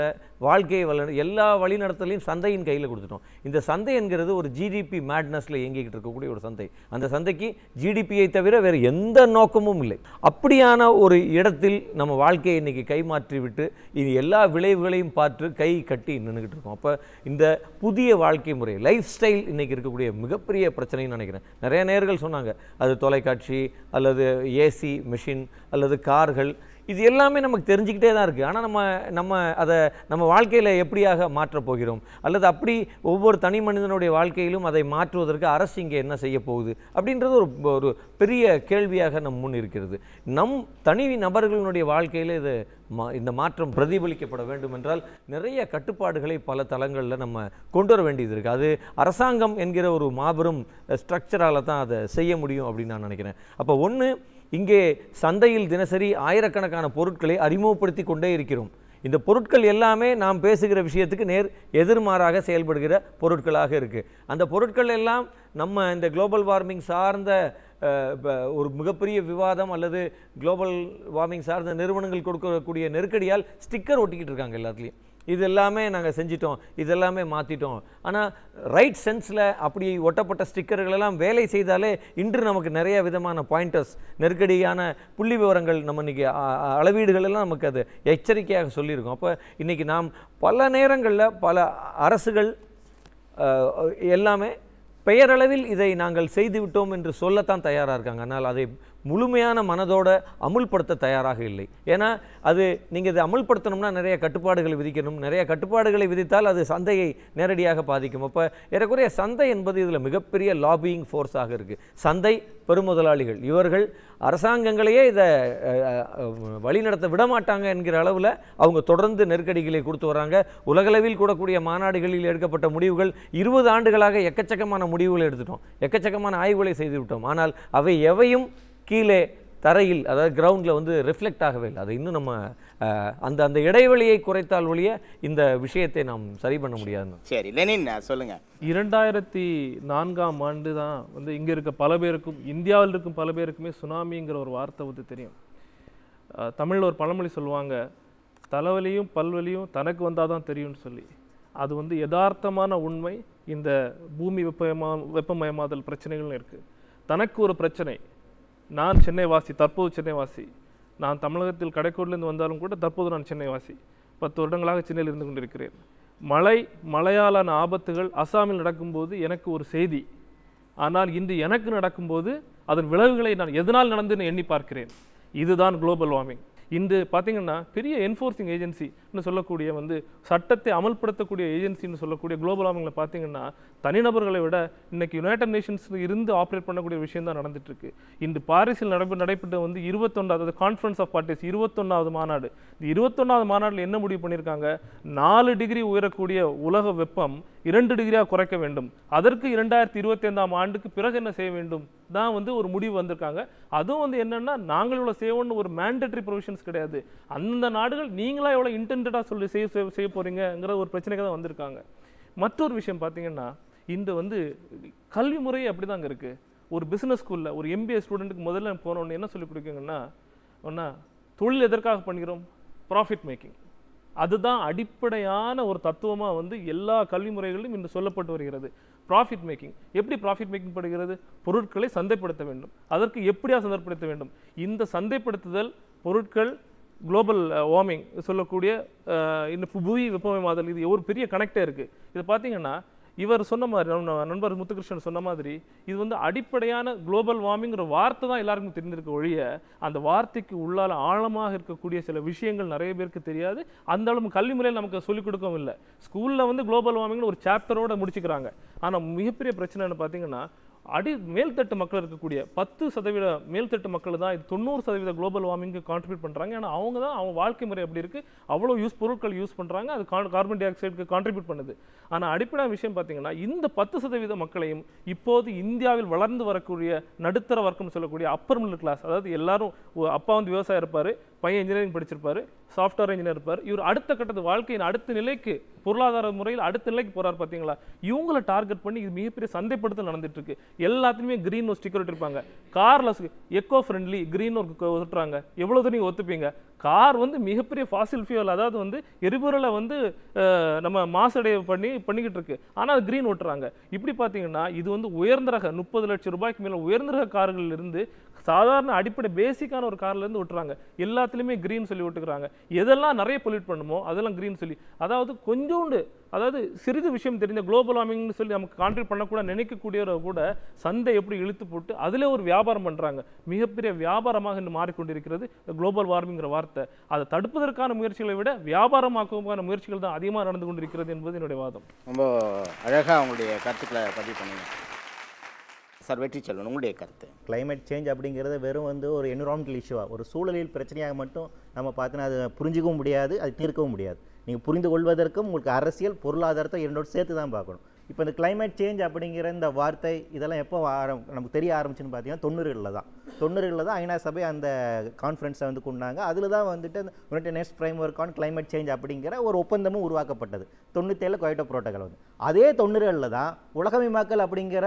வாழ்க்கையை வழி எல்லா வழிநடத்தலையும் சந்தையின் கையில் கொடுத்துட்டோம் இந்த சந்தை என்கிறது ஒரு ஜிடிபி மேட்னஸில் இயங்கிக்கிட்டு இருக்கக்கூடிய ஒரு சந்தை அந்த சந்தைக்கு ஜிடிபியை தவிர வேறு எந்த நோக்கமும் இல்லை அப்படியான ஒரு இடத்தில் நம்ம வாழ்க்கையை இன்றைக்கி மாற்றி விட்டு இது எல்லா விளைவுகளையும் பார்த்து கை கட்டி நின்றுக்கிட்டு இருக்கோம் அப்போ இந்த புதிய வாழ்க்கை முறை லைஃப் ஸ்டைல் இன்றைக்கி இருக்கக்கூடிய மிகப்பெரிய பிரச்சனைன்னு நினைக்கிறேன் நிறைய நேர்கள் சொன்னாங்க அது தொலைக்காட்சி அல்லது ஏசி மிஷின் அல்லது கார்கள் இது எல்லாமே நமக்கு தெரிஞ்சுக்கிட்டே தான் இருக்குது ஆனால் நம்ம நம்ம அதை நம்ம வாழ்க்கையில் எப்படியாக மாற்றப் போகிறோம் அல்லது அப்படி ஒவ்வொரு தனி மனிதனுடைய வாழ்க்கையிலும் அதை மாற்றுவதற்கு அரசு இங்கே என்ன செய்ய போகுது அப்படின்றது ஒரு ஒரு பெரிய கேள்வியாக நம் முன் இருக்கிறது நம் தனி நபர்களினுடைய வாழ்க்கையில் இது மா இந்த மாற்றம் பிரதிபலிக்கப்பட வேண்டும் என்றால் நிறைய கட்டுப்பாடுகளை பல தளங்களில் நம்ம கொண்டு வர வேண்டியது இருக்குது அது அரசாங்கம் என்கிற ஒரு மாபெரும் ஸ்ட்ரக்சரால் தான் அதை செய்ய முடியும் அப்படின்னு நான் நினைக்கிறேன் அப்போ ஒன்று இங்கே சந்தையில் தினசரி ஆயிரக்கணக்கான பொருட்களை அறிமுகப்படுத்தி கொண்டே இருக்கிறோம் இந்த பொருட்கள் எல்லாமே நாம் பேசுகிற விஷயத்துக்கு நேர் எதிர்மாறாக செயல்படுகிற பொருட்களாக இருக்குது அந்த பொருட்கள் எல்லாம் நம்ம இந்த குளோபல் வார்மிங் சார்ந்த ஒரு மிகப்பெரிய விவாதம் அல்லது குளோபல் வார்மிங் சார்ந்த நிறுவனங்கள் கொடுக்கக்கூடிய நெருக்கடியால் ஸ்டிக்கர் ஒட்டிக்கிட்டு இருக்காங்க எல்லாத்துலேயும் இது எல்லாமே நாங்கள் செஞ்சிட்டோம் இது எல்லாமே மாற்றிட்டோம் ஆனால் ரைட் சென்ஸில் அப்படி ஒட்டப்பட்ட ஸ்டிக்கர்கள் எல்லாம் வேலை செய்தாலே இன்று நமக்கு நிறைய விதமான பாயிண்டர்ஸ் நெருக்கடியான புள்ளி விவரங்கள் நம்ம இன்றைக்கி அளவீடுகள் எல்லாம் நமக்கு அது எச்சரிக்கையாக சொல்லியிருக்கோம் அப்போ இன்றைக்கி நாம் பல நேரங்களில் பல அரசுகள் எல்லாமே பெயரளவில் இதை நாங்கள் செய்துவிட்டோம் என்று சொல்லத்தான் தயாராக இருக்காங்க ஆனால் அதை முழுமையான மனதோட அமுல்படுத்த தயாராக இல்லை ஏன்னா அது நீங்கள் இதை அமுல்படுத்தணும்னா நிறைய கட்டுப்பாடுகளை விதிக்கணும் நிறைய கட்டுப்பாடுகளை விதித்தால் அது சந்தையை நேரடியாக பாதிக்கும் அப்போ ஏறக்குறைய சந்தை என்பது இதில் மிகப்பெரிய லாபியிங் ஃபோர்ஸாக இருக்குது சந்தை பெருமுதலாளிகள் இவர்கள் அரசாங்கங்களையே இதை வழிநடத்த விடமாட்டாங்க என்கிற அளவில் அவங்க தொடர்ந்து நெருக்கடிகளை கொடுத்து வராங்க உலகளவில் கூடக்கூடிய மாநாடுகளில் எடுக்கப்பட்ட முடிவுகள் இருபது ஆண்டுகளாக எக்கச்சக்கமான முடிவுகளை எடுத்துட்டோம் எக்கச்சக்கமான ஆய்வுகளை செய்துவிட்டோம் ஆனால் அவை எவையும் கீழே தரையில் அதாவது கிரவுண்டில் வந்து ரிஃப்ளெக்ட் ஆகவே இல்லை அது இன்னும் நம்ம அந்த அந்த இடைவெளியை குறைத்தால் ஒழிய இந்த விஷயத்தை நாம் சரி பண்ண முடியாது சரி லெனின் சொல்லுங்க இரண்டாயிரத்தி நான்காம் ஆண்டு தான் வந்து இங்கே இருக்க பல பேருக்கும் இந்தியாவில் இருக்கும் பல பேருக்குமே சுனாமிங்கிற ஒரு வார்த்தை வந்து தெரியும் தமிழில் ஒரு பழமொழி சொல்லுவாங்க தலைவலியும் பல்வலியும் தனக்கு வந்தால் தான் தெரியும்னு சொல்லி அது வந்து யதார்த்தமான உண்மை இந்த பூமி வெப்பமயமா வெப்பமயமாதல் பிரச்சனைகள்னு இருக்குது தனக்கு ஒரு பிரச்சனை நான் சென்னை வாசி தற்போது சென்னை வாசி நான் தமிழகத்தில் கடைக்கோடிலிருந்து வந்தாலும் கூட தற்போது நான் சென்னை வாசி பத்து வருடங்களாக சென்னையில் இருந்து கொண்டிருக்கிறேன் மழை மழையாலான ஆபத்துகள் அசாமில் நடக்கும்போது எனக்கு ஒரு செய்தி ஆனால் இன்று எனக்கு நடக்கும்போது அதன் விளைவுகளை நான் எதனால் நடந்துன்னு எண்ணி பார்க்கிறேன் இதுதான் குளோபல் வார்மிங் இன்று பார்த்தீங்கன்னா பெரிய என்ஃபோர்ஸிங் ஏஜென்சி சொல்லக்கூடிய வந்து சட்டத்தை அமல்படுத்தக்கூடிய ஏஜென்சின்னு சொல்லக்கூடிய குளோபல் வார்மிங்கில் பார்த்தீங்கன்னா தனிநபர்களை விட இன்னைக்கு யுனைடட் நேஷன்ஸ் இருந்து ஆப்ரேட் பண்ணக்கூடிய விஷயம் தான் நடந்துட்டு இருக்கு இன்று பாரிஸில் நடப்பு நடைபெற்ற வந்து இருபத்தொன்னாவது அதாவது கான்ஃபரன்ஸ் ஆஃப் பார்ட்டிஸ் இருபத்தொன்னாவது மாநாடு இந்த இருபத்தொன்னாவது மாநாட்டில் என்ன முடிவு பண்ணியிருக்காங்க நாலு டிகிரி உயரக்கூடிய உலக வெப்பம் இரண்டு டிகிரியாக குறைக்க வேண்டும் அதற்கு இரண்டாயிரத்தி இருபத்தி ஐந்தாம் ஆண்டுக்கு பிறகு என்ன செய்ய வேண்டும் தான் வந்து ஒரு முடிவு வந்திருக்காங்க அதுவும் வந்து என்னென்னா நாங்கள் இவ்வளோ செய்வோம்னு ஒரு மேண்டட்ரி ப்ரொவிஷன்ஸ் கிடையாது அந்த நாடுகள் நீங்களாக எவ்வளோ இன்டென் இண்டிபெண்ட்டாக சொல்லி செய்ய செய்ய போகிறீங்கிற ஒரு பிரச்சனைக்கு தான் வந்திருக்காங்க மற்றொரு விஷயம் பார்த்தீங்கன்னா இந்த வந்து கல்வி முறை அப்படி தாங்க இருக்குது ஒரு பிஸ்னஸ் ஸ்கூலில் ஒரு எம்பிஏ ஸ்டூடெண்ட்டுக்கு முதல்ல போனோன்னு என்ன சொல்லி கொடுக்குங்கன்னா ஒன்றா தொழில் எதற்காக பண்ணுகிறோம் ப்ராஃபிட் மேக்கிங் அதுதான் அடிப்படையான ஒரு தத்துவமாக வந்து எல்லா கல்வி முறைகளிலும் இன்று சொல்லப்பட்டு வருகிறது ப்ராஃபிட் மேக்கிங் எப்படி ப்ராஃபிட் மேக்கிங் படுகிறது பொருட்களை சந்தைப்படுத்த வேண்டும் அதற்கு எப்படியா சந்தைப்படுத்த வேண்டும் இந்த சந்தைப்படுத்துதல் பொருட்கள் குளோபல் வார்மிங் uh, சொல்லக்கூடிய uh, இந்த புவி வெப்பமயமாதல் இது ஒரு பெரிய கனெக்டே இருக்குது இது பார்த்தீங்கன்னா இவர் சொன்ன மாதிரி நண்பர் முத்துகிருஷ்ணன் சொன்ன மாதிரி இது வந்து அடிப்படையான குளோபல் வார்மிங்கிற வார்த்தை தான் எல்லாருக்கும் தெரிஞ்சிருக்க ஒழிய அந்த வார்த்தைக்கு உள்ளால் ஆழமாக இருக்கக்கூடிய சில விஷயங்கள் நிறைய பேருக்கு தெரியாது அந்த அளவு கல்வி முறையில் நமக்கு சொல்லிக் கொடுக்கவும் இல்லை ஸ்கூலில் வந்து குளோபல் வார்மிங்னு ஒரு சாப்டரோடு முடிச்சுக்கிறாங்க ஆனால் மிகப்பெரிய பிரச்சனைன்னு பார்த்தீங்கன்னா அடி மேல்தட்டு மக்கள் இருக்கக்கூடிய பத்து சதவீத மேல்தட்டு மக்கள் தான் இது தொண்ணூறு சதவீத குளோபல் வார்மிங்க்கு கான்ட்ரிபியூட் பண்ணுறாங்க ஏன்னா அவங்க தான் அவங்க வாழ்க்கை முறை எப்படி இருக்குது அவ்வளோ யூஸ் பொருட்கள் யூஸ் பண்ணுறாங்க அது கார்பன் டை ஆக்சைடுக்கு கான்ட்ரிபியூட் பண்ணுது ஆனால் அடிப்படையான விஷயம் பார்த்தீங்கன்னா இந்த பத்து சதவீத மக்களையும் இப்போது இந்தியாவில் வளர்ந்து வரக்கூடிய நடுத்தர வர்க்கம்னு சொல்லக்கூடிய அப்பர் மிடில் கிளாஸ் அதாவது எல்லாரும் அப்பா வந்து விவசாயம் இருப்பார் பையன் இன்ஜினியரிங் படிச்சிருப்பார் சாஃப்ட்வேர் இன்ஜினியர் இருப்பார் இவர் அடுத்த கட்டத்து வாழ்க்கையின் அடுத்த நிலைக்கு பொருளாதார முறையில் அடுத்த நிலைக்கு போகிறார் பார்த்தீங்களா இவங்களை டார்கெட் பண்ணி இது மிகப்பெரிய சந்தைப்படுத்தல் நடந்துட்டு இருக்கு எல்லாத்துலயுமே க்ரீன் ஒரு ஸ்டிக்கர் இருப்பாங்க கார்ல எக்கோ ஃப்ரெண்ட்லி க்ரீன் ஒரு ஒட்டுறாங்க எவ்வளோ தூரம் ஒத்துப்பீங்க கார் வந்து மிகப்பெரிய ஃபாசில் ஃபியூல் அதாவது வந்து எரிபொருளை வந்து நம்ம மாசடைய பண்ணி பண்ணிக்கிட்டு இருக்கு ஆனால் அது க்ரீன் ஓட்டுறாங்க இப்படி பார்த்தீங்கன்னா இது வந்து உயர்ந்த ரக முப்பது லட்சம் ரூபாய்க்கு மேலே உயர்ந்த ரக கார்களில் இருந்து சாதாரண அடிப்படை பேசிக்கான ஒரு கார்லேருந்து விட்டுறாங்க எல்லாத்துலேயுமே க்ரீன் சொல்லி விட்டுக்கிறாங்க எதெல்லாம் நிறைய பொல்யூட் பண்ணுமோ அதெல்லாம் க்ரீன் சொல்லி அதாவது கொஞ்சோண்டு அதாவது சிறிது விஷயம் தெரிஞ்ச குளோபல் வார்மிங்னு சொல்லி நமக்கு கான்ட்ரிபியூட் பண்ணக்கூட நினைக்கக்கூடியவரை கூட சந்தை எப்படி இழுத்து போட்டு அதில் ஒரு வியாபாரம் பண்ணுறாங்க மிகப்பெரிய வியாபாரமாக இன்று மாறிக்கொண்டிருக்கிறது இந்த குளோபல் வார்மிங்கிற வார்த்தை அதை தடுப்பதற்கான முயற்சிகளை விட வியாபாரமாக்குவதற்கான முயற்சிகள் தான் அதிகமாக நடந்து கொண்டிருக்கிறது என்பது என்னுடைய வாதம் ரொம்ப அழகாக அவங்களுடைய கருத்துக்களை பதிவு பண்ணுங்கள் சார் வெற்றி செல்வன் உங்களுடைய கருத்து கிளைமேட் சேஞ்ச் அப்படிங்கிறது வெறும் வந்து ஒரு என்விரான்மெண்டல் இஷ்யூவாக ஒரு சூழலில் பிரச்சனையாக மட்டும் நம்ம பார்த்தோன்னா அதை புரிஞ்சிக்கவும் முடியாது அது தீர்க்கவும் முடியாது நீங்கள் புரிந்து கொள்வதற்கும் உங்களுக்கு அரசியல் பொருளாதாரத்தை இரண்டோடு சேர்த்து தான் பார்க்கணும் இப்போ இந்த கிளைமேட் சேஞ்ச் அப்படிங்கிற இந்த வார்த்தை இதெல்லாம் எப்போ ஆரம் நமக்கு தெரிய ஆரம்பிச்சுன்னு பார்த்தீங்கன்னா தொண்ணூறுகளில் தான் தொண்ணூறுகளில் தான் ஐநா சபை அந்த கான்ஃபரன்ஸை வந்து கொண்டாங்க அதில் தான் வந்துட்டு அந்த United Nation framework on climate change அப்படிங்கிற ஒரு ஒப்பந்தமும் உருவாக்கப்பட்டது தொண்ணூற்றேழு கொயட்டோ புரோட்டோக்கால் வந்து அதே தொண்ணூறுகளில் தான் உலகமயமாக்கல் அப்படிங்கிற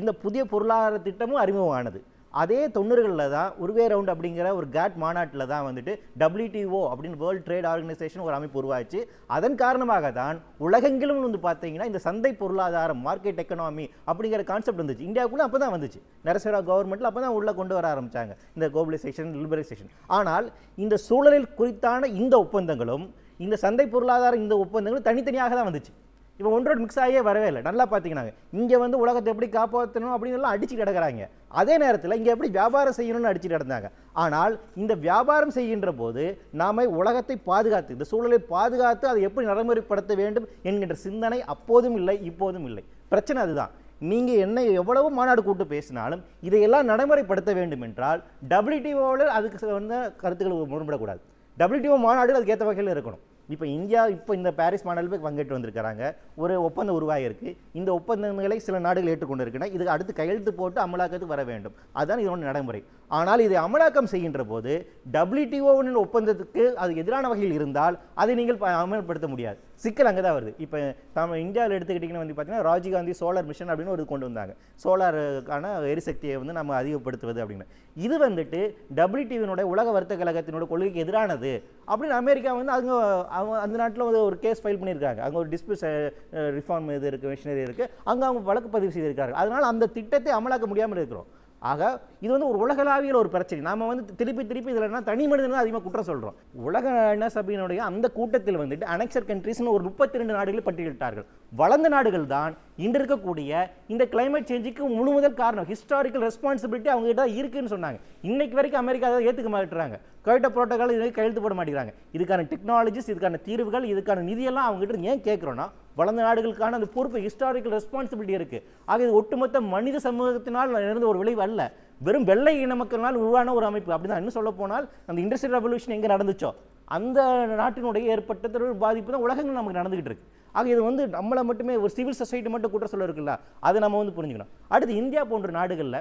இந்த புதிய பொருளாதார திட்டமும் அறிமுகமானது அதே தொண்ணூறுகளில் தான் உருவே ரவுண்ட் அப்படிங்கிற ஒரு கேட் மாநாட்டில் தான் வந்துட்டு டபிள்யூடிஓ அப்படின்னு வேர்ல்டு ட்ரேட் ஆர்கனைசேஷன் ஒரு அமைப்பு உருவாச்சு அதன் காரணமாக தான் உலகெங்கிலும் வந்து பார்த்தீங்கன்னா இந்த சந்தை பொருளாதாரம் மார்க்கெட் எக்கனாமி அப்படிங்கிற கான்செப்ட் வந்துச்சு இந்தியாவுக்குள்ளே அப்போ தான் வந்துச்சு நரசரா கவர்மெண்ட்டில் அப்போ தான் உள்ளே கொண்டு வர ஆரம்பித்தாங்க இந்த குளோபலைசேஷன் லிபரலைசேஷன் ஆனால் இந்த சூழலில் குறித்தான இந்த ஒப்பந்தங்களும் இந்த சந்தை பொருளாதார இந்த ஒப்பந்தங்களும் தனித்தனியாக தான் வந்துச்சு இவன் ஒன்றோடு மிக்ஸ் ஆகியே வரவே இல்லை நல்லா பார்த்தீங்கன்னாங்க இங்கே வந்து உலகத்தை எப்படி காப்பாற்றணும் எல்லாம் அடிச்சு கிடக்கிறாங்க அதே நேரத்தில் இங்கே எப்படி வியாபாரம் செய்யணும்னு அடிச்சு கிடந்தாங்க ஆனால் இந்த வியாபாரம் செய்கின்ற போது நாம் உலகத்தை பாதுகாத்து இந்த சூழலை பாதுகாத்து அதை எப்படி நடைமுறைப்படுத்த வேண்டும் என்கின்ற சிந்தனை அப்போதும் இல்லை இப்போதும் இல்லை பிரச்சனை அதுதான் நீங்கள் என்ன எவ்வளவு மாநாடு கூட்டு பேசினாலும் இதையெல்லாம் நடைமுறைப்படுத்த வேண்டும் என்றால் டபிள்யூடிஓவில் அதுக்கு வந்து கருத்துக்கள் முரண்படக்கூடாது டபிள்யூடிஓ மாநாடு அதுக்கேற்ற வகையில் இருக்கணும் இப்போ இந்தியா இப்போ இந்த பாரிஸ் மாநாட்டில் போய் பங்கேற்று வந்திருக்கிறாங்க ஒரு ஒப்பந்தம் உருவாகியிருக்கு இந்த ஒப்பந்தங்களை சில நாடுகள் ஏற்றுக்கொண்டு இருக்குன்னா இது அடுத்து கையெழுத்து போட்டு அமலாக்கத்துக்கு வர வேண்டும் அதுதான் இதோட நடைமுறை ஆனால் இதை அமலாக்கம் செய்கின்ற போது டபிள்யூடிஓவின் ஒப்பந்தத்துக்கு அது எதிரான வகையில் இருந்தால் அதை நீங்கள் அமல்படுத்த முடியாது சிக்கல் அங்கே தான் வருது இப்போ நம்ம இந்தியாவில் எடுத்துக்கிட்டிங்கன்னா வந்து பார்த்திங்கன்னா ராஜீவ்காந்தி சோலார் மிஷன் அப்படின்னு ஒரு கொண்டு வந்தாங்க சோலாருக்கான எரிசக்தியை வந்து நம்ம அதிகப்படுத்துவது அப்படின்னு இது வந்துட்டு டபிள்யூடிவினுடைய உலக வர்த்தக கழகத்தினோட கொள்கைக்கு எதிரானது அப்படின்னு அமெரிக்கா வந்து அங்கே அவங்க அந்த நாட்டில் வந்து ஒரு கேஸ் ஃபைல் பண்ணியிருக்காங்க அங்கே ஒரு டிஸ்பியூஸ் ரிஃபார்ம் இது இருக்குது மிஷினரி இருக்குது அங்கே அவங்க வழக்கு பதிவு செய்திருக்காங்க அதனால் அந்த திட்டத்தை அமலாக்க முடியாமல் இருக்கிறோம் ஆக இது வந்து ஒரு உலகளாவிய ஒரு பிரச்சனை நாம் வந்து திருப்பி திருப்பி இதில் என்ன தனி மனிதன் தான் அதிகமாக குற்றம் சொல்கிறோம் உலக என்ன சபையினுடைய அந்த கூட்டத்தில் வந்துட்டு அனெக்சர் கண்ட்ரிஸ்னு ஒரு முப்பத்தி ரெண்டு நாடுகளை பட்டியலிட்டார்கள் வளர்ந்த நாடுகள் தான் இன்று இருக்கக்கூடிய இந்த கிளைமேட் சேஞ்சுக்கு முழு முதல் காரணம் ஹிஸ்டாரிக்கல் ரெஸ்பான்சிபிலிட்டி அவங்ககிட்ட தான் இருக்குன்னு சொன்னாங்க இன்றைக்கு வரைக்கும் அமெரிக்கா அதை ஏற்றுக்க மாட்டுறாங்க கவிட்ட புரோட்டோக்கால் இது கையெழுத்து போட மாட்டேங்கிறாங்க இதுக்கான டெக்னாலஜிஸ் இதுக்கான தீர்வுகள் இதுக்கான நிதியெல்லாம் அவங்ககிட்ட ஏன் கேட்குறோன்னா வளர்ந்த நாடுகளுக்கான அந்த பொறுப்பு ஹிஸ்டாரிக்கல் ரெஸ்பான்சிபிலிட்டி இருக்குது ஆக இது ஒட்டுமொத்த மனித சமூகத்தினால் இருந்த ஒரு விளைவு அல்ல வெறும் வெள்ளை இன மக்களால் உருவான ஒரு அமைப்பு அப்படிதான் தான் இன்னும் சொல்ல போனால் அந்த இண்டஸ்ட்ரியல் ரெவல்யூஷன் எங்கே நடந்துச்சோ அந்த நாட்டினுடைய ஏற்பட்ட பாதிப்பு தான் உலகங்கள் நமக்கு நடந்துகிட்டு இருக்கு ஆக இது வந்து நம்மளை மட்டுமே ஒரு சிவில் சொசைட்டி மட்டும் குற்ற சொல்ல இருக்குல்ல அதை நம்ம வந்து புரிஞ்சுக்கணும் அடுத்து இந்தியா போன்ற நாடுகளில்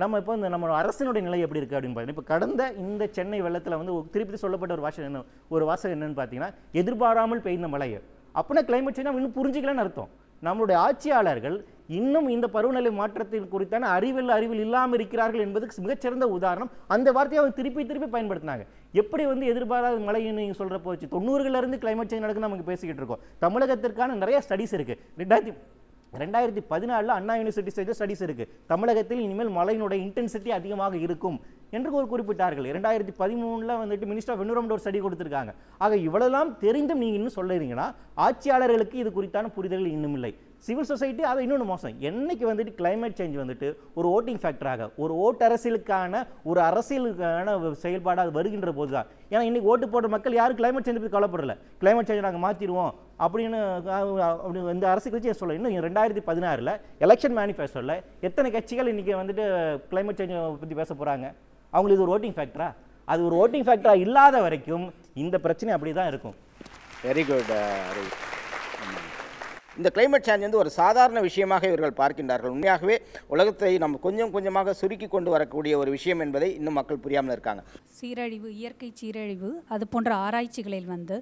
நம்ம இப்போ இந்த நம்ம அரசினுடைய நிலை எப்படி இருக்குது அப்படின்னு பார்த்தீங்கன்னா இப்போ கடந்த இந்த சென்னை வெள்ளத்தில் வந்து திருப்பி சொல்லப்பட்ட ஒரு வாசகம் என்ன ஒரு வாசகம் என்னென்னு பார்த்தீங்கன்னா எதிர்பாராமல் பெய்த மழையை அப்படின்னா கிளைமேட் சேஞ்ச் இன்னும் புரிஞ்சிக்கலன்னு அர்த்தம் நம்மளுடைய ஆட்சியாளர்கள் இன்னும் இந்த பருவநிலை மாற்றத்தின் குறித்தான அறிவில் அறிவில் இல்லாமல் இருக்கிறார்கள் என்பதுக்கு மிகச்சிறந்த உதாரணம் அந்த வார்த்தையை அவங்க திருப்பி திருப்பி பயன்படுத்தினாங்க எப்படி வந்து எதிர்பாராத மழைன்னு நீங்கள் சொல்கிற போச்சு தொண்ணூறுலேருந்து கிளைமேட் சேஞ்ச் நடக்குன்னு நமக்கு பேசிக்கிட்டு இருக்கோம் தமிழகத்திற்கான நிறைய ஸ்டடிஸ் இருக்குது ரெண்டாயிரத்தி ரெண்டாயிரத்தி பதினாலில் அண்ணா யூனிவர்சிட்டி ஸ்டேஜில் ஸ்டடிஸ் இருக்குது தமிழகத்தில் இனிமேல் மழையினுடைய இன்டென்சிட்டி அதிகமாக இருக்கும் என்று ஒரு குறிப்பிட்டார்கள் ரெண்டாயிரத்தி பதிமூணில் வந்துட்டு மினிஸ்டர் ஆஃப் என்விரான்மெண்ட் ஒரு ஸ்டடி கொடுத்துருக்காங்க ஆக இவ்வளோலாம் தெரிந்தும் நீங்கள் இன்னும் சொல்லுறீங்கன்னா ஆட்சியாளர்களுக்கு இது குறித்தான புரிதல்கள் இன்னும் இல்லை சிவில் சொசைட்டி அதை இன்னொன்று மோசம் என்றைக்கு வந்துட்டு கிளைமேட் சேஞ்ச் வந்துட்டு ஒரு ஓட்டிங் ஃபேக்டராக ஒரு ஓட்டரசியலுக்கான ஒரு அரசியலுக்கான செயல்பாடாக வருகின்ற போது தான் ஏன்னா இன்றைக்கி ஓட்டு போடுற மக்கள் யாரும் கிளைமேட் சேஞ்ச் பற்றி கவலைப்படல கிளைமேட் சேஞ்ச் நாங்கள் மாற்றிடுவோம் அப்படின்னு அப்படி இந்த அரசு கட்சியை சொல்ல இன்னும் ரெண்டாயிரத்தி பதினாறில் எலெக்ஷன் மேனிஃபெஸ்டோவில் எத்தனை கட்சிகள் இன்றைக்கி வந்துட்டு கிளைமேட் சேஞ்சை பற்றி பேச போகிறாங்க அவங்களுக்கு இது ஒரு ஓட்டிங் ஃபேக்டரா அது ஒரு ஓட்டிங் ஃபேக்டராக இல்லாத வரைக்கும் இந்த பிரச்சனை அப்படி தான் இருக்கும் வெரி குட் இந்த கிளைமேட் சேஞ்ச் வந்து ஒரு சாதாரண விஷயமாக இவர்கள் பார்க்கின்றார்கள் உண்மையாகவே உலகத்தை நம்ம கொஞ்சம் கொஞ்சமாக சுருக்கி கொண்டு வரக்கூடிய ஒரு விஷயம் என்பதை இன்னும் மக்கள் புரியாமல் இருக்காங்க சீரழிவு இயற்கை சீரழிவு அது போன்ற ஆராய்ச்சிகளில் வந்து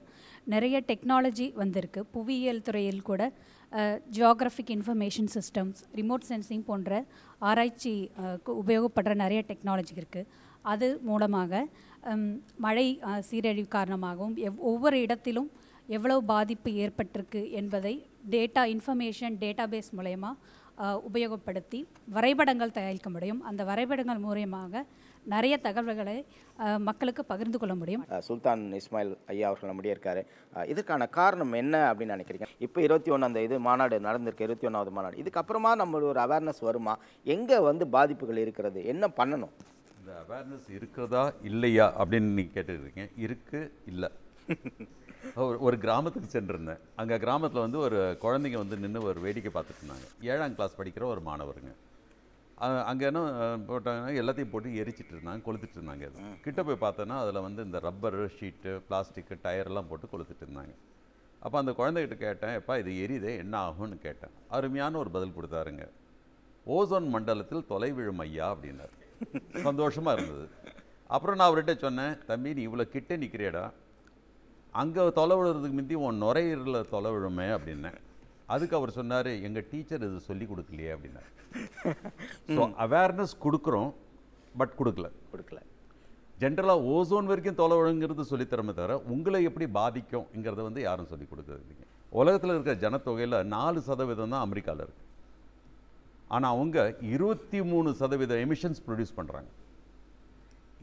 நிறைய டெக்னாலஜி வந்திருக்கு புவியியல் துறையில் கூட geographic information systems remote sensing போன்ற ஆராய்ச்சி உபயோகப்படுற நிறைய டெக்னாலஜி இருக்குது அது மூலமாக மழை சீரழிவு காரணமாகவும் எவ் ஒவ்வொரு இடத்திலும் எவ்வளவு பாதிப்பு ஏற்பட்டிருக்கு என்பதை டேட்டா இன்ஃபர்மேஷன் டேட்டாபேஸ் மூலயமா உபயோகப்படுத்தி வரைபடங்கள் தயாரிக்க முடியும் அந்த வரைபடங்கள் மூலயமாக நிறைய தகவல்களை மக்களுக்கு பகிர்ந்து கொள்ள முடியும் சுல்தான் இஸ்மாயில் ஐயா அவர்கள் நம்முடைய இருக்காரு இதற்கான காரணம் என்ன அப்படின்னு நினைக்கிறீங்க இப்போ இருபத்தி ஒன்று அந்த இது மாநாடு நடந்திருக்கு இருபத்தி ஒன்றாவது மாநாடு இதுக்கப்புறமா நம்மளுக்கு ஒரு அவேர்னஸ் வருமா எங்கே வந்து பாதிப்புகள் இருக்கிறது என்ன பண்ணணும் இந்த அவேர்னஸ் இருக்கிறதா இல்லையா அப்படின்னு நீங்கள் கேட்டுருக்கீங்க இருக்குது இல்லை ஒரு ஒரு கிராமத்துக்கு சென்றிருந்தேன் அங்கே கிராமத்தில் வந்து ஒரு குழந்தைங்க வந்து நின்று ஒரு வேடிக்கை பார்த்துட்டு இருந்தாங்க ஏழாம் கிளாஸ் படிக்கிற ஒரு மாணவருங்க அங்கே என்ன போட்டாங்கன்னா எல்லாத்தையும் போட்டு எரிச்சிட்டு இருந்தாங்க கொளுத்துட்டு இருந்தாங்க அது கிட்ட போய் பார்த்தோன்னா அதில் வந்து இந்த ரப்பர் ஷீட்டு பிளாஸ்டிக்கு டயர்லாம் போட்டு கொளுத்துட்டு இருந்தாங்க அப்போ அந்த குழந்தைகிட்ட கேட்டேன் எப்பா இது எரியுதே என்ன ஆகும்னு கேட்டேன் அருமையான ஒரு பதில் கொடுத்தாருங்க ஓசோன் மண்டலத்தில் தொலைவிழும் ஐயா அப்படின்னார் சந்தோஷமாக இருந்தது அப்புறம் நான் அவர்கிட்ட சொன்னேன் தம்பி நீ இவ்வளோ கிட்டே நிற்கிறேடா அங்கே தொலை விழுறதுக்கு முந்தி உன் நுரையீரலில் தொலை விழுமே அப்படின்னேன் அதுக்கு அவர் சொன்னார் எங்கள் டீச்சர் இது சொல்லி கொடுக்கலையே அப்படின்னா ஸோ அவேர்னஸ் கொடுக்குறோம் பட் கொடுக்கல கொடுக்கல ஜென்ரலாக ஓசோன் வரைக்கும் தொலை விழுங்கிறது சொல்லித்தரமே தவிர உங்களை எப்படி பாதிக்கும்ங்கிறத வந்து யாரும் சொல்லி கொடுக்குறது இல்லைங்க உலகத்தில் இருக்கிற ஜனத்தொகையில் நாலு சதவீதம் தான் அமெரிக்காவில் இருக்குது ஆனால் அவங்க இருபத்தி மூணு சதவீதம் எமிஷன்ஸ் ப்ரொடியூஸ் பண்ணுறாங்க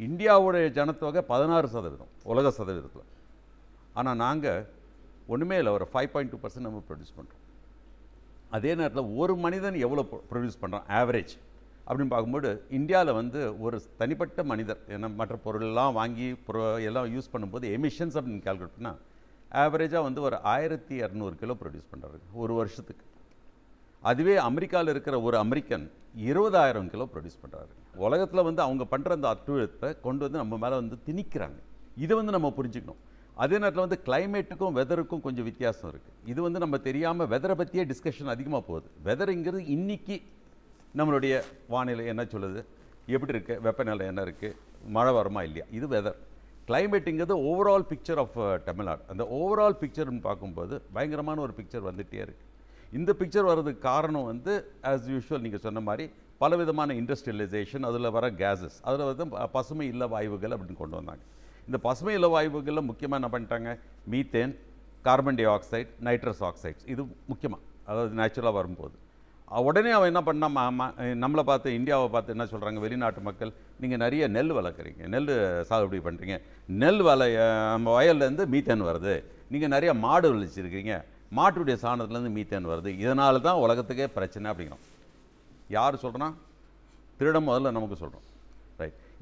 இந்தியாவுடைய ஜனத்தொகை பதினாறு சதவீதம் உலக சதவீதத்தில் ஆனால் நாங்கள் ஒன்றுமே இல்லை ஒரு ஃபைவ் பாயிண்ட் டூ பர்சன்ட் நம்ம ப்ரொடியூஸ் பண்ணுறோம் அதே நேரத்தில் ஒரு மனிதன் எவ்வளோ ப்ரொடியூஸ் பண்ணுறான் ஆவரேஜ் அப்படின்னு பார்க்கும்போது இந்தியாவில் வந்து ஒரு தனிப்பட்ட மனிதர் ஏன்னா மற்ற பொருளெல்லாம் வாங்கி எல்லாம் யூஸ் பண்ணும்போது எமிஷன்ஸ் அப்படின்னு கால்குலேட் பண்ணால் ஆவரேஜாக வந்து ஒரு ஆயிரத்தி இரநூறு கிலோ ப்ரொடியூஸ் பண்ணுறாரு ஒரு வருஷத்துக்கு அதுவே அமெரிக்காவில் இருக்கிற ஒரு அமெரிக்கன் இருபதாயிரம் கிலோ ப்ரொடியூஸ் பண்ணுறாரு உலகத்தில் வந்து அவங்க பண்ணுற அந்த அட்டுழத்தை கொண்டு வந்து நம்ம மேலே வந்து திணிக்கிறாங்க இதை வந்து நம்ம புரிஞ்சுக்கணும் அதே நேரத்தில் வந்து கிளைமேட்டுக்கும் வெதருக்கும் கொஞ்சம் வித்தியாசம் இருக்குது இது வந்து நம்ம தெரியாமல் வெதரை பற்றியே டிஸ்கஷன் அதிகமாக போகுது வெதருங்கிறது இன்றைக்கி நம்மளுடைய வானிலை என்ன சொல்லுது எப்படி இருக்குது வெப்பநிலை என்ன இருக்குது மழை வருமா இல்லையா இது வெதர் கிளைமேட்டுங்கிறது ஓவரால் பிக்சர் ஆஃப் தமிழ்நாடு அந்த ஓவரால் பிக்சர்னு பார்க்கும்போது பயங்கரமான ஒரு பிக்சர் வந்துகிட்டே இருக்குது இந்த பிக்சர் வர்றதுக்கு காரணம் வந்து ஆஸ் யூஷுவல் நீங்கள் சொன்ன மாதிரி பலவிதமான இண்டஸ்ட்ரியலைசேஷன் அதில் வர கேஸஸ் அதில் வந்து பசுமை இல்ல வாயுகள் அப்படின்னு கொண்டு வந்தாங்க இந்த பசுமை இலவாயுகளில் வாயுகளில் முக்கியமாக என்ன பண்ணிட்டாங்க methane carbon dioxide nitrous oxides இது முக்கியமாக அதாவது நேச்சுரலாக வரும்போது உடனே அவன் என்ன பண்ணான் நம்மளை பார்த்து இந்தியாவை பார்த்து என்ன சொல்கிறாங்க வெளிநாட்டு மக்கள் நீங்கள் நிறைய நெல் வளர்க்குறீங்க நெல் சாகுபடி பண்ணுறீங்க நெல் வலை வயல்லேருந்து மீத்தேன் வருது நீங்கள் நிறைய மாடு விளைச்சிருக்கிறீங்க மாட்டுடைய சாணத்துலேருந்து மீத்தேன் வருது இதனால தான் உலகத்துக்கே பிரச்சனை அப்படிங்கிறோம் யார் சொல்கிறான் திருடம் முதல்ல நமக்கு சொல்கிறோம்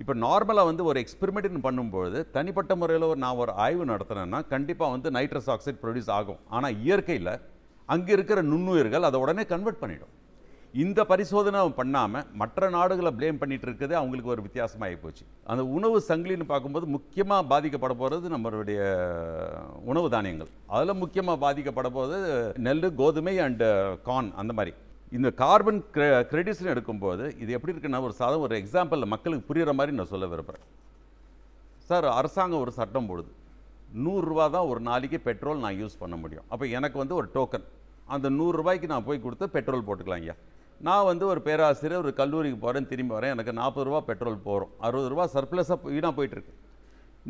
இப்போ நார்மலாக வந்து ஒரு எக்ஸ்பெரிமெண்ட் பண்ணும்போது தனிப்பட்ட முறையில் ஒரு நான் ஒரு ஆய்வு நடத்தினேன்னா கண்டிப்பாக வந்து நைட்ரஸ் ஆக்சைடு ப்ரொடியூஸ் ஆகும் ஆனால் இயற்கையில் அங்கே இருக்கிற நுண்ணுயிர்கள் அதை உடனே கன்வெர்ட் பண்ணிடும் இந்த பரிசோதனை பண்ணாமல் மற்ற நாடுகளை பிளேம் பண்ணிட்டு இருக்கிறதே அவங்களுக்கு ஒரு வித்தியாசமாக போச்சு அந்த உணவு சங்கிலின்னு பார்க்கும்போது முக்கியமாக பாதிக்கப்பட போகிறது நம்மளுடைய உணவு தானியங்கள் அதில் முக்கியமாக பாதிக்கப்பட போகிறது நெல் கோதுமை அண்டு கார்ன் அந்த மாதிரி இந்த கார்பன் கிரெடிட்ஸ்னு எடுக்கும்போது இது எப்படி இருக்குன்னா ஒரு சாதம் ஒரு எக்ஸாம்பிளில் மக்களுக்கு புரிகிற மாதிரி நான் சொல்ல விரும்புகிறேன் சார் அரசாங்கம் ஒரு சட்டம் போடுது நூறுரூவா தான் ஒரு நாளைக்கு பெட்ரோல் நான் யூஸ் பண்ண முடியும் அப்போ எனக்கு வந்து ஒரு டோக்கன் அந்த நூறுரூபாய்க்கு நான் போய் கொடுத்து பெட்ரோல் போட்டுக்கலாம் ஐயா நான் வந்து ஒரு பேராசிரியர் ஒரு கல்லூரிக்கு போகிறேன் திரும்பி வரேன் எனக்கு நாற்பது ரூபா பெட்ரோல் போகிறோம் அறுபது ரூபா சர்ப்ளஸாக வீணாக போயிட்டுருக்கு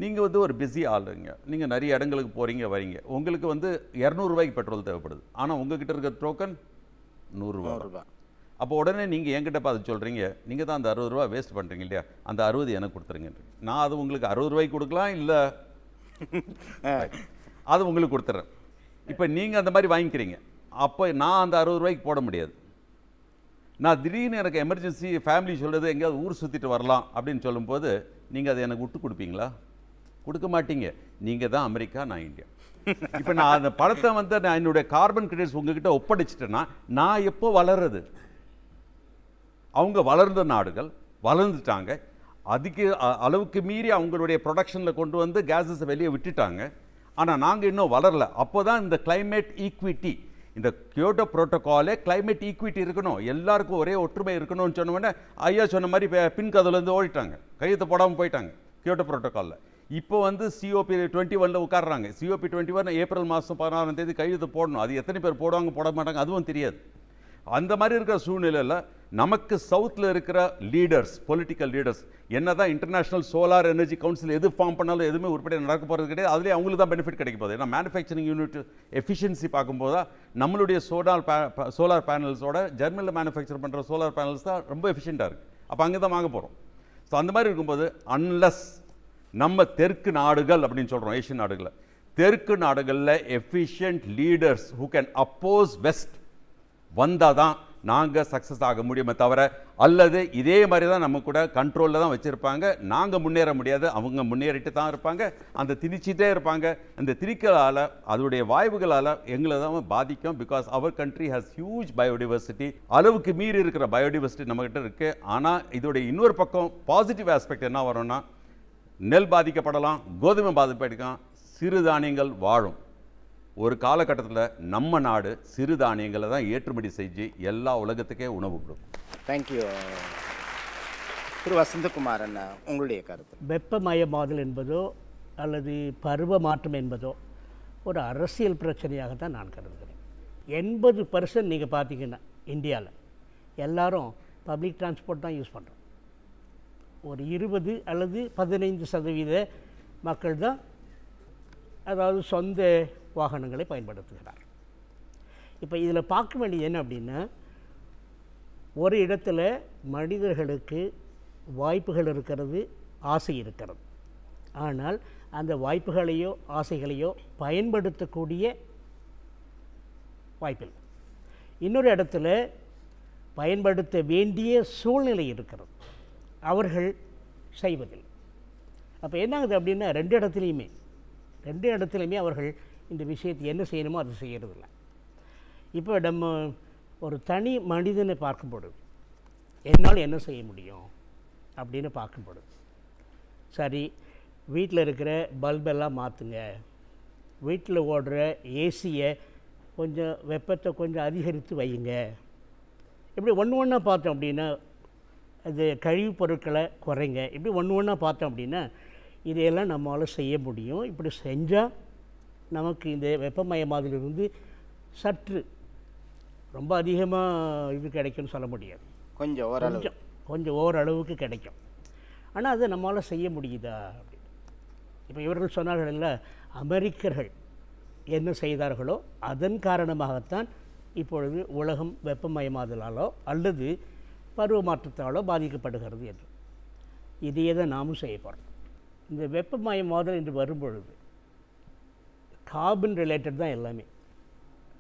நீங்கள் வந்து ஒரு பிஸி ஆளுங்க நீங்கள் நிறைய இடங்களுக்கு போகிறீங்க வரீங்க உங்களுக்கு வந்து இரநூறுவாய்க்கு பெட்ரோல் தேவைப்படுது ஆனால் உங்ககிட்ட இருக்கிற டோக்கன் நூறுரூவா ரூபா அப்போ உடனே நீங்கள் என்கிட்ட பார்த்து சொல்கிறீங்க நீங்கள் தான் அந்த அறுபது ரூபா வேஸ்ட் பண்ணுறீங்க இல்லையா அந்த அறுபது எனக்கு கொடுத்துருங்க நான் அது உங்களுக்கு அறுபது ரூபாய்க்கு கொடுக்கலாம் இல்லை அது உங்களுக்கு கொடுத்துட்றேன் இப்போ நீங்கள் அந்த மாதிரி வாங்கிக்கிறீங்க அப்போ நான் அந்த அறுபது ரூபாய்க்கு போட முடியாது நான் திடீர்னு எனக்கு எமர்ஜென்சி ஃபேமிலி சொல்கிறது எங்கேயாவது ஊர் சுற்றிட்டு வரலாம் அப்படின்னு சொல்லும்போது நீங்கள் அதை எனக்கு விட்டு கொடுப்பீங்களா கொடுக்க மாட்டீங்க நீங்கள் தான் அமெரிக்கா நான் இந்தியா இப்போ நான் அந்த படத்தை வந்து நான் என்னுடைய கார்பன் கிரெடிட்ஸ் உங்ககிட்ட ஒப்படைச்சிட்டேன்னா நான் எப்போ வளர்றது அவங்க வளர்ந்த நாடுகள் வளர்ந்துட்டாங்க அதுக்கு அளவுக்கு மீறி அவங்களுடைய ப்ரொடக்ஷனில் கொண்டு வந்து கேஸஸை வெளியே விட்டுட்டாங்க ஆனால் நாங்கள் இன்னும் வளரல அப்போ தான் இந்த கிளைமேட் ஈக்விட்டி இந்த கியோட்டோ ப்ரோட்டோக்காலே கிளைமேட் ஈக்விட்டி இருக்கணும் எல்லாருக்கும் ஒரே ஒற்றுமை இருக்கணும்னு சொன்ன உடனே ஐயா சொன்ன மாதிரி பின் கதவுலேருந்து ஓடிட்டாங்க கையத்தை போடாமல் போயிட்டாங்க கியோட்டோ ப்ரோட்டோக்காலில் இப்போ வந்து சிஓபி டுவெண்ட்டி ஒனில் உட்காடுறாங்க சிஓபி டுவெண்ட்டி ஒன் ஏப்ரல் மாதம் பதினாறாம் தேதி கையெழுத்து போடணும் அது எத்தனை பேர் போடுவாங்க போட மாட்டாங்க அதுவும் தெரியாது அந்த மாதிரி இருக்கிற சூழ்நிலையில் நமக்கு சவுத்தில் இருக்கிற லீடர்ஸ் பொலிட்டிக்கல் லீடர்ஸ் என்ன தான் இன்டர்நேஷனல் சோலார் எனர்ஜி கவுன்சில் எது ஃபார்ம் பண்ணாலும் எதுவுமே உருப்படியாக நடக்க போகிறது கிடையாது அதுலேயே அவங்களுக்கு தான் பெனிஃபிட் கிடைக்க போகுது ஏன்னா மேனுஃபேக்சரிங் யூனிட் எஃபிஷியன்சி பார்க்கும்போது நம்மளுடைய சோலார் சோலார் பேனல்ஸோட ஜெர்மனியில் மேனுஃபேக்சர் பண்ணுற சோலார் பேனல்ஸ் தான் ரொம்ப எஃபிஷியண்ட்டாக இருக்குது அப்போ அங்கே தான் வாங்க போகிறோம் ஸோ அந்த மாதிரி இருக்கும்போது அன்லஸ் நம்ம தெற்கு நாடுகள் அப்படின்னு சொல்கிறோம் ஏஷியன் நாடுகளில் தெற்கு நாடுகளில் efficient leaders who can oppose west வந்தால் தான் நாங்கள் சக்ஸஸ் ஆக முடியுமே தவிர அல்லது இதே மாதிரி தான் நம்ம கூட கண்ட்ரோலில் தான் வச்சுருப்பாங்க நாங்கள் முன்னேற முடியாது அவங்க முன்னேறிட்டு தான் இருப்பாங்க அந்த திணிச்சிட்டே இருப்பாங்க அந்த திணிக்கலால் அதோடைய வாய்வுகளால் எங்களை தான் பாதிக்கும் because our country has huge biodiversity அளவுக்கு மீறி இருக்கிற பயோடைவர்சிட்டி நம்மக்கிட்ட இருக்குது ஆனால் இதோடைய இன்னொரு பக்கம் பாசிட்டிவ் ஆஸ்பெக்ட் என்ன வரும்னா நெல் பாதிக்கப்படலாம் கோதுமை பாதிப்படைக்கும் சிறுதானியங்கள் வாழும் ஒரு காலகட்டத்தில் நம்ம நாடு சிறுதானியங்களை தான் ஏற்றுமதி செஞ்சு எல்லா உலகத்துக்கே உணவு கொடுக்கும் தேங்க்யூ திரு வசந்தகுமார் அண்ணா உங்களுடைய கருத்து வெப்பமயமாதல் என்பதோ அல்லது பருவ மாற்றம் என்பதோ ஒரு அரசியல் பிரச்சனையாக தான் நான் கருதுகிறேன் எண்பது பர்சன்ட் நீங்கள் பார்த்தீங்கன்னா இந்தியாவில் எல்லோரும் பப்ளிக் டிரான்ஸ்போர்ட் தான் யூஸ் பண்ணுறோம் ஒரு இருபது அல்லது பதினைந்து சதவீத மக்கள் தான் அதாவது சொந்த வாகனங்களை பயன்படுத்துகிறார் இப்போ இதில் பார்க்க வேண்டியது என்ன அப்படின்னா ஒரு இடத்துல மனிதர்களுக்கு வாய்ப்புகள் இருக்கிறது ஆசை இருக்கிறது ஆனால் அந்த வாய்ப்புகளையோ ஆசைகளையோ பயன்படுத்தக்கூடிய வாய்ப்பில்லை இன்னொரு இடத்துல பயன்படுத்த வேண்டிய சூழ்நிலை இருக்கிறது அவர்கள் செய்வதில் அப்போ என்னது அப்படின்னா ரெண்டு இடத்துலையுமே ரெண்டு இடத்துலையுமே அவர்கள் இந்த விஷயத்தை என்ன செய்யணுமோ அதை செய்கிறதில்ல இப்போ நம்ம ஒரு தனி மனிதனை பார்க்கும்பொழுது என்னால் என்ன செய்ய முடியும் அப்படின்னு பார்க்கும்பொழுது சரி வீட்டில் இருக்கிற பல்பெல்லாம் மாற்றுங்க வீட்டில் ஓடுற ஏசியை கொஞ்சம் வெப்பத்தை கொஞ்சம் அதிகரித்து வையுங்க இப்படி ஒன்று ஒன்றா பார்த்தோம் அப்படின்னா அது கழிவுப் பொருட்களை குறைங்க இப்படி ஒன்று ஒன்றா பார்த்தோம் அப்படின்னா இதையெல்லாம் நம்மளால் செய்ய முடியும் இப்படி செஞ்சால் நமக்கு இந்த வெப்பமயமாதலிருந்து சற்று ரொம்ப அதிகமாக இது கிடைக்கும்னு சொல்ல முடியாது கொஞ்சம் கொஞ்சம் கொஞ்சம் ஓரளவுக்கு கிடைக்கும் ஆனால் அதை நம்மளால் செய்ய முடியுதா அப்படின்னு இப்போ இவர்கள் சொன்னார்கள் இல்லை அமெரிக்கர்கள் என்ன செய்தார்களோ அதன் காரணமாகத்தான் இப்பொழுது உலகம் வெப்பமயமாதலாலோ அல்லது பருவ மாற்றத்தாலோ பாதிக்கப்படுகிறது என்று இதையே தான் நாமும் செய்ய போகிறோம் இந்த வெப்பமயமாதல் என்று வரும்பொழுது கார்பன் ரிலேட்டட் தான் எல்லாமே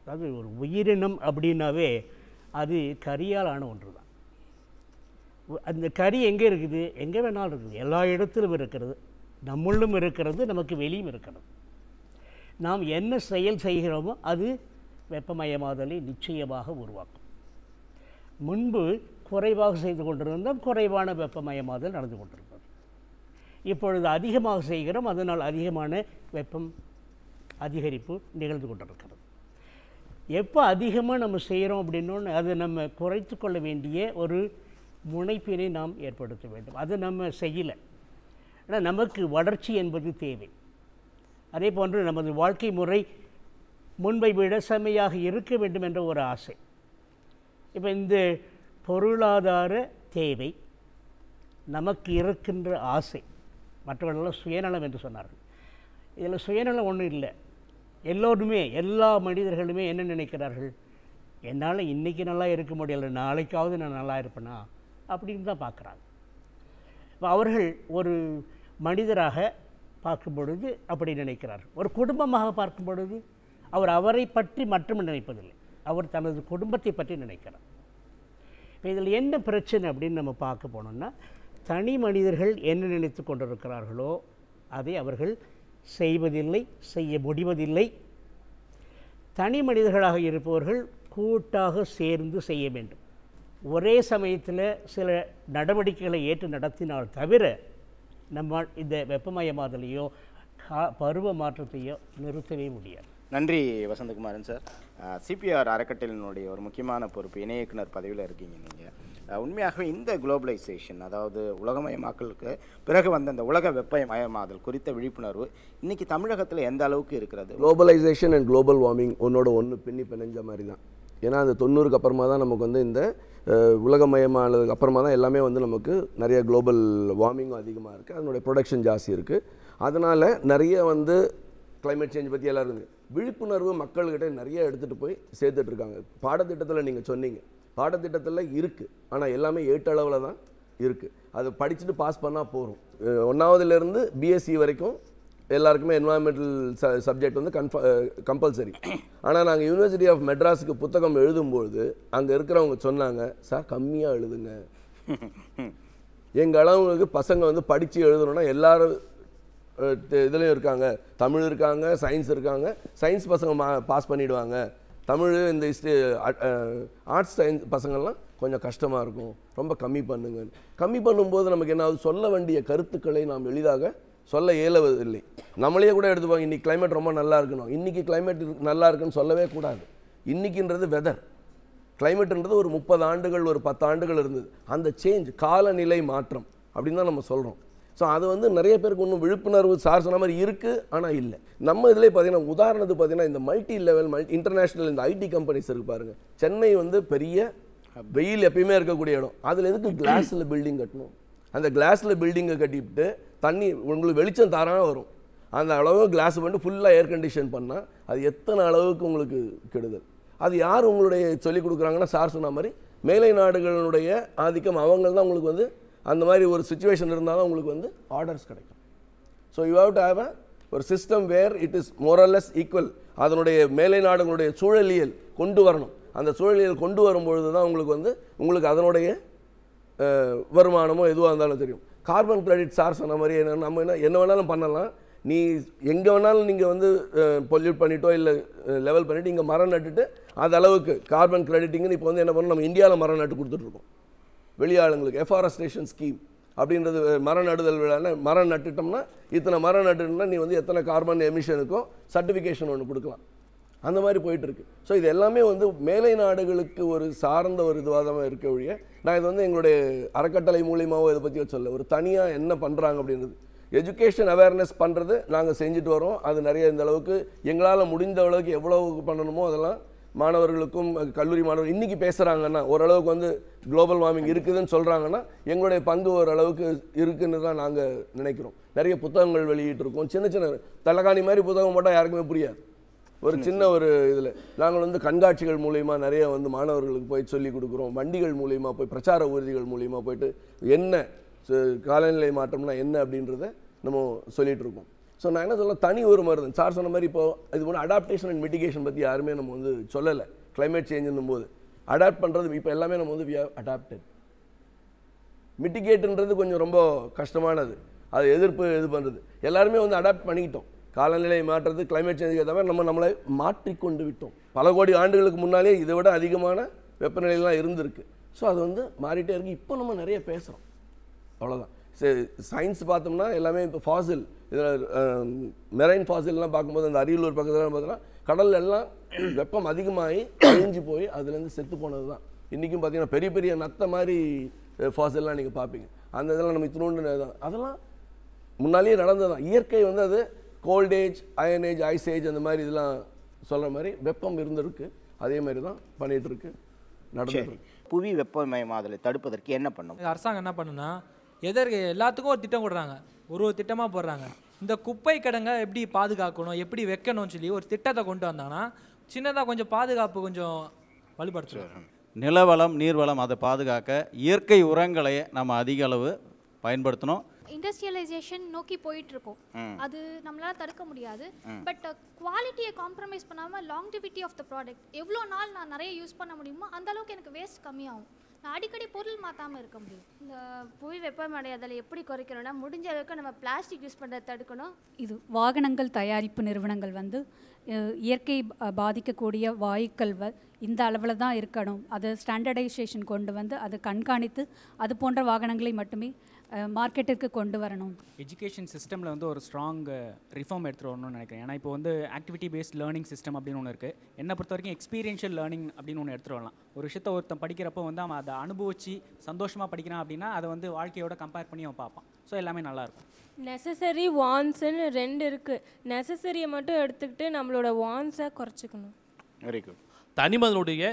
அதாவது ஒரு உயிரினம் அப்படின்னாவே அது கரியால் ஆன ஒன்று தான் அந்த கறி எங்கே இருக்குது எங்கே வேணாலும் இருக்குது எல்லா இடத்திலும் இருக்கிறது நம்மளும் இருக்கிறது நமக்கு வெளியும் இருக்கிறது நாம் என்ன செயல் செய்கிறோமோ அது வெப்பமயமாதலை நிச்சயமாக உருவாக்கும் முன்பு குறைவாக செய்து கொண்டிருந்தோம் குறைவான வெப்பமயமாதல் நடந்து கொண்டிருந்தது இப்பொழுது அதிகமாக செய்கிறோம் அதனால் அதிகமான வெப்பம் அதிகரிப்பு நிகழ்ந்து கொண்டிருக்கிறது எப்போ அதிகமாக நம்ம செய்கிறோம் அப்படின்னோன்னு அதை நம்ம குறைத்து கொள்ள வேண்டிய ஒரு முனைப்பினை நாம் ஏற்படுத்த வேண்டும் அதை நம்ம செய்யலை ஆனால் நமக்கு வளர்ச்சி என்பது தேவை அதே போன்று நமது வாழ்க்கை முறை முன்பை விட செம்மையாக இருக்க வேண்டும் என்ற ஒரு ஆசை இப்போ இந்த பொருளாதார தேவை நமக்கு இருக்கின்ற ஆசை மற்றவர்களெல்லாம் சுயநலம் என்று சொன்னார்கள் இதில் சுயநலம் ஒன்றும் இல்லை எல்லோருமே எல்லா மனிதர்களுமே என்ன நினைக்கிறார்கள் என்னால் இன்றைக்கி நல்லா இருக்க முடியலை நாளைக்காவது நான் நல்லா இருப்பேனா அப்படின்னு தான் பார்க்குறாங்க இப்போ அவர்கள் ஒரு மனிதராக பார்க்கும் பொழுது அப்படி நினைக்கிறார்கள் ஒரு குடும்பமாக பார்க்கும் பொழுது அவர் அவரை பற்றி மட்டும் நினைப்பதில்லை அவர் தனது குடும்பத்தை பற்றி நினைக்கிறார் இப்போ இதில் என்ன பிரச்சனை அப்படின்னு நம்ம பார்க்க போனோம்னா தனி மனிதர்கள் என்ன நினைத்து கொண்டிருக்கிறார்களோ அதை அவர்கள் செய்வதில்லை செய்ய முடிவதில்லை தனி மனிதர்களாக இருப்பவர்கள் கூட்டாக சேர்ந்து செய்ய வேண்டும் ஒரே சமயத்தில் சில நடவடிக்கைகளை ஏற்று நடத்தினால் தவிர நம்ம இந்த வெப்பமயமாதலையோ பருவ மாற்றத்தையோ நிறுத்தவே முடியாது நன்றி வசந்தகுமாரன் சார் சிபிஆர் அறக்கட்டளினுடைய ஒரு முக்கியமான பொறுப்பு இணை இயக்குனர் பதவியில் இருக்கீங்க நீங்கள் உண்மையாகவே இந்த குளோபலைசேஷன் அதாவது உலகமயமாக்கலுக்கு பிறகு வந்த இந்த உலக வெப்பமயமாதல் குறித்த விழிப்புணர்வு இன்றைக்கி தமிழகத்தில் எந்த அளவுக்கு இருக்கிறது குளோபலைசேஷன் அண்ட் குளோபல் வார்மிங் உன்னோட ஒன்று பின்னி பிணைஞ்ச மாதிரி தான் ஏன்னா அந்த தொண்ணூறுக்கு அப்புறமா தான் நமக்கு வந்து இந்த உலகமயமானதுக்கு அப்புறமா தான் எல்லாமே வந்து நமக்கு நிறைய குளோபல் வார்மிங்கும் அதிகமாக இருக்குது அதனுடைய ப்ரொடக்ஷன் ஜாஸ்தி இருக்குது அதனால் நிறைய வந்து கிளைமேட் சேஞ்ச் பற்றி எல்லாம் இருக்குது விழிப்புணர்வு மக்கள்கிட்ட நிறைய எடுத்துகிட்டு போய் சேர்த்துட்ருக்காங்க பாடத்திட்டத்தில் நீங்கள் சொன்னீங்க பாடத்திட்டத்தில் இருக்குது ஆனால் எல்லாமே ஏட்டளவில் தான் இருக்குது அது படிச்சுட்டு பாஸ் பண்ணால் போகிறோம் ஒன்றாவதுலேருந்து பிஎஸ்சி e வரைக்கும் எல்லாருக்குமே என்வாயன்மெண்டல் ச சப்ஜெக்ட் வந்து கன்ஃப கம்பல்சரி ஆனால் நாங்கள் யூனிவர்சிட்டி ஆஃப் மெட்ராஸுக்கு புத்தகம் எழுதும்போது அங்கே இருக்கிறவங்க சொன்னாங்க சார் கம்மியாக எழுதுங்க எங்கள் அளவுக்கு பசங்க வந்து படித்து எழுதணும்னா எல்லோரும் இதுலேயும் இருக்காங்க தமிழ் இருக்காங்க சயின்ஸ் இருக்காங்க சயின்ஸ் பசங்க மா பாஸ் பண்ணிவிடுவாங்க தமிழ் இந்த ஹிஸ்ட்ரி ஆர்ட்ஸ் சயின்ஸ் பசங்கள்லாம் கொஞ்சம் கஷ்டமாக இருக்கும் ரொம்ப கம்மி பண்ணுங்க கம்மி பண்ணும்போது நமக்கு என்னாவது சொல்ல வேண்டிய கருத்துக்களை நாம் எளிதாக சொல்ல இயலவதில்லை நம்மளே கூட எடுத்துப்போம் இன்றைக்கி கிளைமேட் ரொம்ப நல்லா இருக்கணும் இன்றைக்கி கிளைமேட் நல்லா இருக்குன்னு சொல்லவே கூடாது இன்றைக்கின்றது வெதர் கிளைமேட்டுன்றது ஒரு முப்பது ஆண்டுகள் ஒரு பத்து ஆண்டுகள் இருந்தது அந்த சேஞ்ச் காலநிலை மாற்றம் அப்படின்னு தான் நம்ம சொல்கிறோம் ஸோ அது வந்து நிறைய பேருக்கு ஒன்றும் விழிப்புணர்வு சார் சொன்ன மாதிரி இருக்குது ஆனால் இல்லை நம்ம இதில் பார்த்தீங்கன்னா உதாரணத்துக்கு பார்த்தீங்கன்னா இந்த மல்டி லெவல் மல்டி இன்டர்நேஷ்னல் இந்த ஐடி கம்பெனிஸ் இருக்கு பாருங்கள் சென்னை வந்து பெரிய வெயில் எப்பயுமே இருக்கக்கூடிய இடம் அதில் எதுக்கு கிளாஸில் பில்டிங் கட்டணும் அந்த கிளாஸில் பில்டிங்கை கட்டிவிட்டு தண்ணி உங்களுக்கு வெளிச்சம் தாராக வரும் அந்த அளவு கிளாஸ் பண்ணி ஃபுல்லாக ஏர் கண்டிஷன் பண்ணால் அது எத்தனை அளவுக்கு உங்களுக்கு கெடுதல் அது யார் உங்களுடைய சொல்லிக் கொடுக்குறாங்கன்னா சார் சொன்ன மாதிரி மேலை நாடுகளுடைய ஆதிக்கம் அவங்கள்தான் தான் உங்களுக்கு வந்து அந்த மாதிரி ஒரு சுச்சுவேஷன் இருந்தால் தான் உங்களுக்கு வந்து ஆர்டர்ஸ் கிடைக்கும் so you have to have a ஒரு system where it is more or less equal அதனுடைய மேலை நாடுகளுடைய சூழலியல் கொண்டு வரணும் அந்த சூழலியல் கொண்டு வரும்பொழுது தான் உங்களுக்கு வந்து உங்களுக்கு அதனுடைய வருமானமோ எதுவாக இருந்தாலும் தெரியும் கார்பன் கிரெடிட் சார் சொன்ன மாதிரி என்ன நம்ம என்ன என்ன வேணாலும் பண்ணலாம் நீ எங்கே வேணாலும் நீங்கள் வந்து பொல்யூட் பண்ணிட்டோ இல்லை லெவல் பண்ணிவிட்டு இங்கே மரம் நட்டுட்டு அது அளவுக்கு கார்பன் கிரெடிட்டிங்கன்னு இப்போ வந்து என்ன பண்ணணும் நம்ம இந்தியாவில் மரம் நட்டு கொடுத்துட்ருக்கோம் வெளியாளுங்களுக்கு எஃபாரஸ்டேஷன் ஸ்கீம் அப்படின்றது மரம் நடுதல் விழான்னா மரம் நட்டுட்டோம்னா இத்தனை மரம் நட்டுட்டோம்னா நீ வந்து எத்தனை கார்பன் எமிஷனுக்கும் சர்டிஃபிகேஷன் ஒன்று கொடுக்கலாம் அந்த மாதிரி போயிட்டுருக்கு ஸோ இது எல்லாமே வந்து மேலை நாடுகளுக்கு ஒரு சார்ந்த ஒரு இதுவாக இருக்க ஒழிய நான் இது வந்து எங்களுடைய அறக்கட்டளை மூலியமாகவும் இதை பற்றி சொல்ல ஒரு தனியாக என்ன பண்ணுறாங்க அப்படின்றது எஜுகேஷன் அவேர்னஸ் பண்ணுறது நாங்கள் செஞ்சுட்டு வரோம் அது நிறைய இந்த அளவுக்கு எங்களால் முடிந்த அளவுக்கு எவ்வளோ பண்ணணுமோ அதெல்லாம் மாணவர்களுக்கும் கல்லூரி மாணவர் இன்றைக்கி பேசுகிறாங்கன்னா ஓரளவுக்கு வந்து குளோபல் வார்மிங் இருக்குதுன்னு சொல்கிறாங்கன்னா எங்களுடைய பங்கு ஓரளவுக்கு இருக்குன்னு தான் நாங்கள் நினைக்கிறோம் நிறைய புத்தகங்கள் வெளியிட்டிருக்கோம் சின்ன சின்ன தலகாணி மாதிரி புத்தகம் போட்டால் யாருக்குமே புரியாது ஒரு சின்ன ஒரு இதில் நாங்கள் வந்து கண்காட்சிகள் மூலயமா நிறைய வந்து மாணவர்களுக்கு போய் சொல்லிக் கொடுக்குறோம் வண்டிகள் மூலயமா போய் பிரச்சார ஊர்திகள் மூலயமா போயிட்டு என்ன காலநிலை மாற்றம்னா என்ன அப்படின்றத நம்ம சொல்லிகிட்டு இருக்கோம் ஸோ நான் என்ன சொல்ல தனி ஒரு மருந்து சார் சொன்ன மாதிரி இப்போ இது போல அடாப்டேஷன் அண்ட் மிட்டிகேஷன் பற்றி யாருமே நம்ம வந்து சொல்லலை கிளைமேட் சேஞ்சுன்னு போது அடாப்ட் பண்ணுறது இப்போ எல்லாமே நம்ம வந்து வி அடாப்டட் மிட்டிகேட்டுன்றது கொஞ்சம் ரொம்ப கஷ்டமானது அது எதிர்ப்பு இது பண்ணுறது எல்லாருமே வந்து அடாப்ட் பண்ணிக்கிட்டோம் காலநிலை மாற்றுறது கிளைமேட் சேஞ்சுக்கு ஏற்ற மாதிரி நம்ம நம்மளை மாற்றிக்கொண்டு விட்டோம் பல கோடி ஆண்டுகளுக்கு முன்னாலே இதை விட அதிகமான வெப்பநிலையெல்லாம் இருந்திருக்கு ஸோ அது வந்து மாறிட்டே இருக்குது இப்போ நம்ம நிறைய பேசுகிறோம் அவ்வளோதான் சயின்ஸ் பார்த்தோம்னா எல்லாமே இப்போ ஃபாசில் இதில் மெரைன் ஃபாசில்லாம் பார்க்கும்போது அந்த அரியலூர் பக்கத்தில் பார்த்தோன்னா கடல் எல்லாம் வெப்பம் அதிகமாகி அழிஞ்சு போய் அதுலேருந்து செத்து போனது தான் இன்றைக்கும் பார்த்தீங்கன்னா பெரிய பெரிய நத்த மாதிரி ஃபாசில்லாம் நீங்கள் பார்ப்பீங்க அந்த இதெல்லாம் நம்ம இத்தினோண்டு தான் அதெல்லாம் முன்னாலேயே நடந்தது தான் இயற்கை வந்து அது கோல்டேஜ் அயனேஜ் ஐஸ் ஏஜ் அந்த மாதிரி இதெல்லாம் சொல்கிற மாதிரி வெப்பம் இருந்திருக்கு அதே மாதிரி தான் பண்ணிகிட்ருக்கு நடந்துருக்கு புவி வெப்பமயமாதலை தடுப்பதற்கு என்ன பண்ணும் அரசாங்கம் என்ன பண்ணுன்னா எதற்கு எல்லாத்துக்கும் ஒரு திட்டம் கொடுறாங்க ஒரு ஒரு திட்டமாக போடுறாங்க இந்த குப்பை கடங்க எப்படி பாதுகாக்கணும் எப்படி வைக்கணும்னு சொல்லி ஒரு திட்டத்தை கொண்டு வந்தாங்கன்னா சின்னதாக கொஞ்சம் பாதுகாப்பு கொஞ்சம் வலுப்படுத்துவாங்க நிலவளம் நீர்வளம் அதை பாதுகாக்க இயற்கை உரங்களை நம்ம அதிக அளவு பயன்படுத்தணும் இண்டஸ்ட்ரியலைசேஷன் நோக்கி போயிட்டு இருக்கோம் அது நம்மளால தடுக்க முடியாது பட் குவாலிட்டியை காம்ப்ரமைஸ் பண்ணாமல் லாங்டிவிட்டி ஆஃப் த ப்ராடக்ட் எவ்வளோ நாள் நான் நிறைய யூஸ் பண்ண முடியுமோ அந்த அளவுக்கு எனக்கு வேஸ்ட் கம்மியாகும் அடிக்கடி பொருள் மாற்றாமல் இருக்க முடியும் இந்த புவி வெப்பமடையாதல எப்படி குறைக்கணும்னா முடிஞ்ச அளவுக்கு நம்ம பிளாஸ்டிக் யூஸ் பண்ணுறதை தடுக்கணும் இது வாகனங்கள் தயாரிப்பு நிறுவனங்கள் வந்து இயற்கை பாதிக்கக்கூடிய வாயுக்கள் வ இந்த அளவில் தான் இருக்கணும் அது ஸ்டாண்டர்டைசேஷன் கொண்டு வந்து அதை கண்காணித்து அது போன்ற வாகனங்களை மட்டுமே மார்க்கெட்டுக்கு கொண்டு வரணும் எஜுகேஷன் சிஸ்டமில் வந்து ஒரு ஸ்ட்ராங் ரிஃபார்ம் எடுத்துகிட்டு வரணும்னு நினைக்கிறேன் ஏன்னா இப்போ வந்து ஆக்டிவிட்டி பேஸ்ட் லேர்னிங் சிஸ்டம் அப்படின்னு ஒன்று இருக்குது என்னை பொறுத்த வரைக்கும் எக்ஸ்பீரியன்ஷியல் லேர்னிங் அப்படின்னு ஒன்று எடுத்துகிட்டு வரலாம் ஒரு விஷயத்த ஒருத்தன் படிக்கிறப்போ வந்து அவன் அதை அனுபவிச்சு சந்தோஷமாக படிக்கிறான் அப்படின்னா அதை வந்து வாழ்க்கையோட கம்பேர் பண்ணி அவன் பார்ப்பான் ஸோ எல்லாமே நல்லாயிருக்கும் நெசசரி வான்ஸுன்னு ரெண்டு இருக்குது நெசசரியை மட்டும் எடுத்துக்கிட்டு நம்மளோட வான்ஸை குறைச்சிக்கணும் வெரி குட் தனிமனுடைய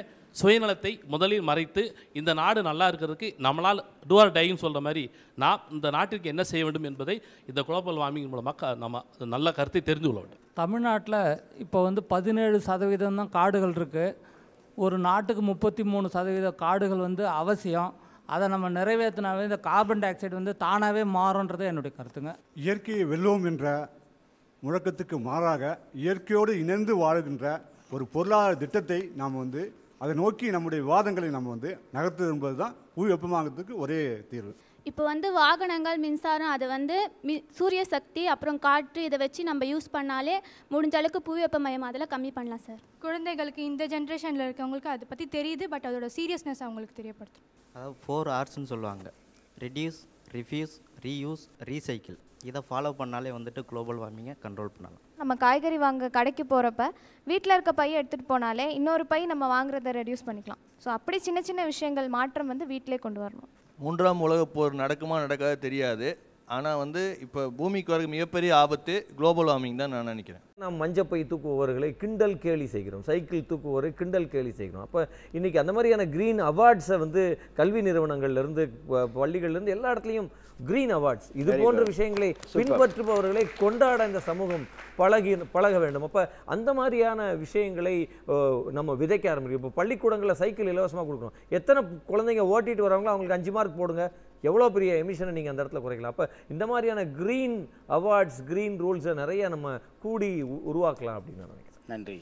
சுயநலத்தை முதலில் மறைத்து இந்த நாடு நல்லா இருக்கிறதுக்கு நம்மளால் டூஆர் டைன்னு சொல்கிற மாதிரி நான் இந்த நாட்டிற்கு என்ன செய்ய வேண்டும் என்பதை இந்த குளோபல் வார்மிங் மூலமாக நம்ம நல்ல கருத்தை தெரிந்து கொள்ள வேண்டும் தமிழ்நாட்டில் இப்போ வந்து பதினேழு சதவீதம் தான் காடுகள் இருக்குது ஒரு நாட்டுக்கு முப்பத்தி மூணு சதவீத காடுகள் வந்து அவசியம் அதை நம்ம நிறைவேற்றினாவே இந்த கார்பன் டை ஆக்சைடு வந்து தானாகவே மாறுன்றது என்னுடைய கருத்துங்க இயற்கையை வெல்லுவோம் என்ற முழக்கத்துக்கு மாறாக இயற்கையோடு இணைந்து வாழுகின்ற ஒரு பொருளாதார திட்டத்தை நாம் வந்து அதை நோக்கி நம்முடைய வாதங்களை நம்ம வந்து நகர்த்து என்பது தான் புவி வெப்பமாகத்துக்கு ஒரே தீர்வு இப்போ வந்து வாகனங்கள் மின்சாரம் அதை வந்து மி சூரிய சக்தி அப்புறம் காற்று இதை வச்சு நம்ம யூஸ் பண்ணாலே முடிஞ்ச அளவுக்கு புவி புவிவெப்பமயம் அதெல்லாம் கம்மி பண்ணலாம் சார் குழந்தைகளுக்கு இந்த ஜென்ரேஷனில் இருக்கவங்களுக்கு அதை பற்றி தெரியுது பட் அதோட சீரியஸ்னஸ் அவங்களுக்கு தெரியப்படுத்தும் அதாவது ஃபோர் ஆர்ட்ஸ்னு சொல்லுவாங்க ரெடியூஸ் ரிஃப்யூஸ் ரீயூஸ் ரீசைக்கிள் இதை ஃபாலோ பண்ணாலே வந்துட்டு குளோபல் வார்மிங்கை கண்ட்ரோல் பண்ணலாம் நம்ம காய்கறி வாங்க கடைக்கு போகிறப்ப வீட்டில் இருக்க பையை எடுத்துகிட்டு போனாலே இன்னொரு பை நம்ம வாங்குறத ரெடியூஸ் பண்ணிக்கலாம் ஸோ அப்படி சின்ன சின்ன விஷயங்கள் மாற்றம் வந்து வீட்டிலே கொண்டு வரணும் மூன்றாம் உலகப் போர் நடக்குமா நடக்காது தெரியாது ஆனால் வந்து இப்போ பூமிக்கு வர மிகப்பெரிய ஆபத்து குளோபல் வார்மிங் தான் நான் நினைக்கிறேன் நம்ம மஞ்சப்பை தூக்குபவர்களை கிண்டல் கேலி செய்கிறோம் சைக்கிள் தூக்குபவரை கிண்டல் கேலி செய்கிறோம் அப்போ இன்றைக்கி அந்த மாதிரியான க்ரீன் அவார்ட்ஸை வந்து கல்வி நிறுவனங்கள்லேருந்து பள்ளிகள்லேருந்து எல்லா இடத்துலையும் க்ரீன் அவார்ட்ஸ் இது போன்ற விஷயங்களை பின்பற்றுபவர்களை கொண்டாட இந்த சமூகம் பழகி பழக வேண்டும் அப்போ அந்த மாதிரியான விஷயங்களை நம்ம விதைக்க ஆரம்பிக்கும் இப்போ பள்ளிக்கூடங்களில் சைக்கிள் இலவசமாக கொடுக்கணும் எத்தனை குழந்தைங்க ஓட்டிகிட்டு வரவங்களோ அவங்களுக்கு அஞ்சு மார்க் போடுங்க எவ்வளோ பெரிய எமிஷனை நீங்கள் அந்த இடத்துல குறைக்கலாம் அப்போ இந்த மாதிரியான க்ரீன் அவார்ட்ஸ் க்ரீன் ரூல்ஸை நிறைய நம்ம கூடி உருவாக்கலாம் அப்படின்னு நினைக்கிறேன் நன்றி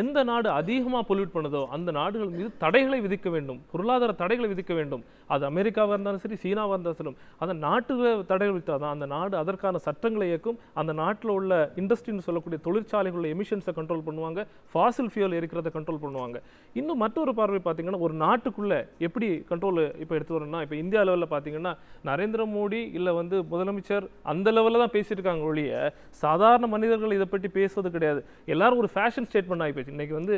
எந்த நாடு அதிகமாக பொல்யூட் பண்ணுதோ அந்த நாடுகள் மீது தடைகளை விதிக்க வேண்டும் பொருளாதார தடைகளை விதிக்க வேண்டும் அது அமெரிக்காவாக இருந்தாலும் சரி சீனாவாக இருந்தாலும் சரி அந்த நாட்டு தடைகள் விதித்தால் தான் அந்த நாடு அதற்கான சட்டங்களை இயக்கும் அந்த நாட்டில் உள்ள இண்டஸ்ட்ரின்னு சொல்லக்கூடிய தொழிற்சாலைகளில் எமிஷன்ஸை கண்ட்ரோல் பண்ணுவாங்க ஃபாசில் ஃபியூல் இருக்கிறத கண்ட்ரோல் பண்ணுவாங்க இன்னும் மற்றொரு பார்வை பார்த்தீங்கன்னா ஒரு நாட்டுக்குள்ளே எப்படி கண்ட்ரோல் இப்போ எடுத்து வரணும்னா இப்போ இந்தியா லெவலில் பார்த்தீங்கன்னா நரேந்திர மோடி இல்லை வந்து முதலமைச்சர் அந்த லெவலில் தான் பேசியிருக்காங்க ஒழிய சாதாரண மனிதர்கள் இதை பற்றி பேசுவது கிடையாது எல்லாரும் ஒரு ஃபேஷன் ஸ்டேட்மெண்ட் ஆகி இன்றைக்கி வந்து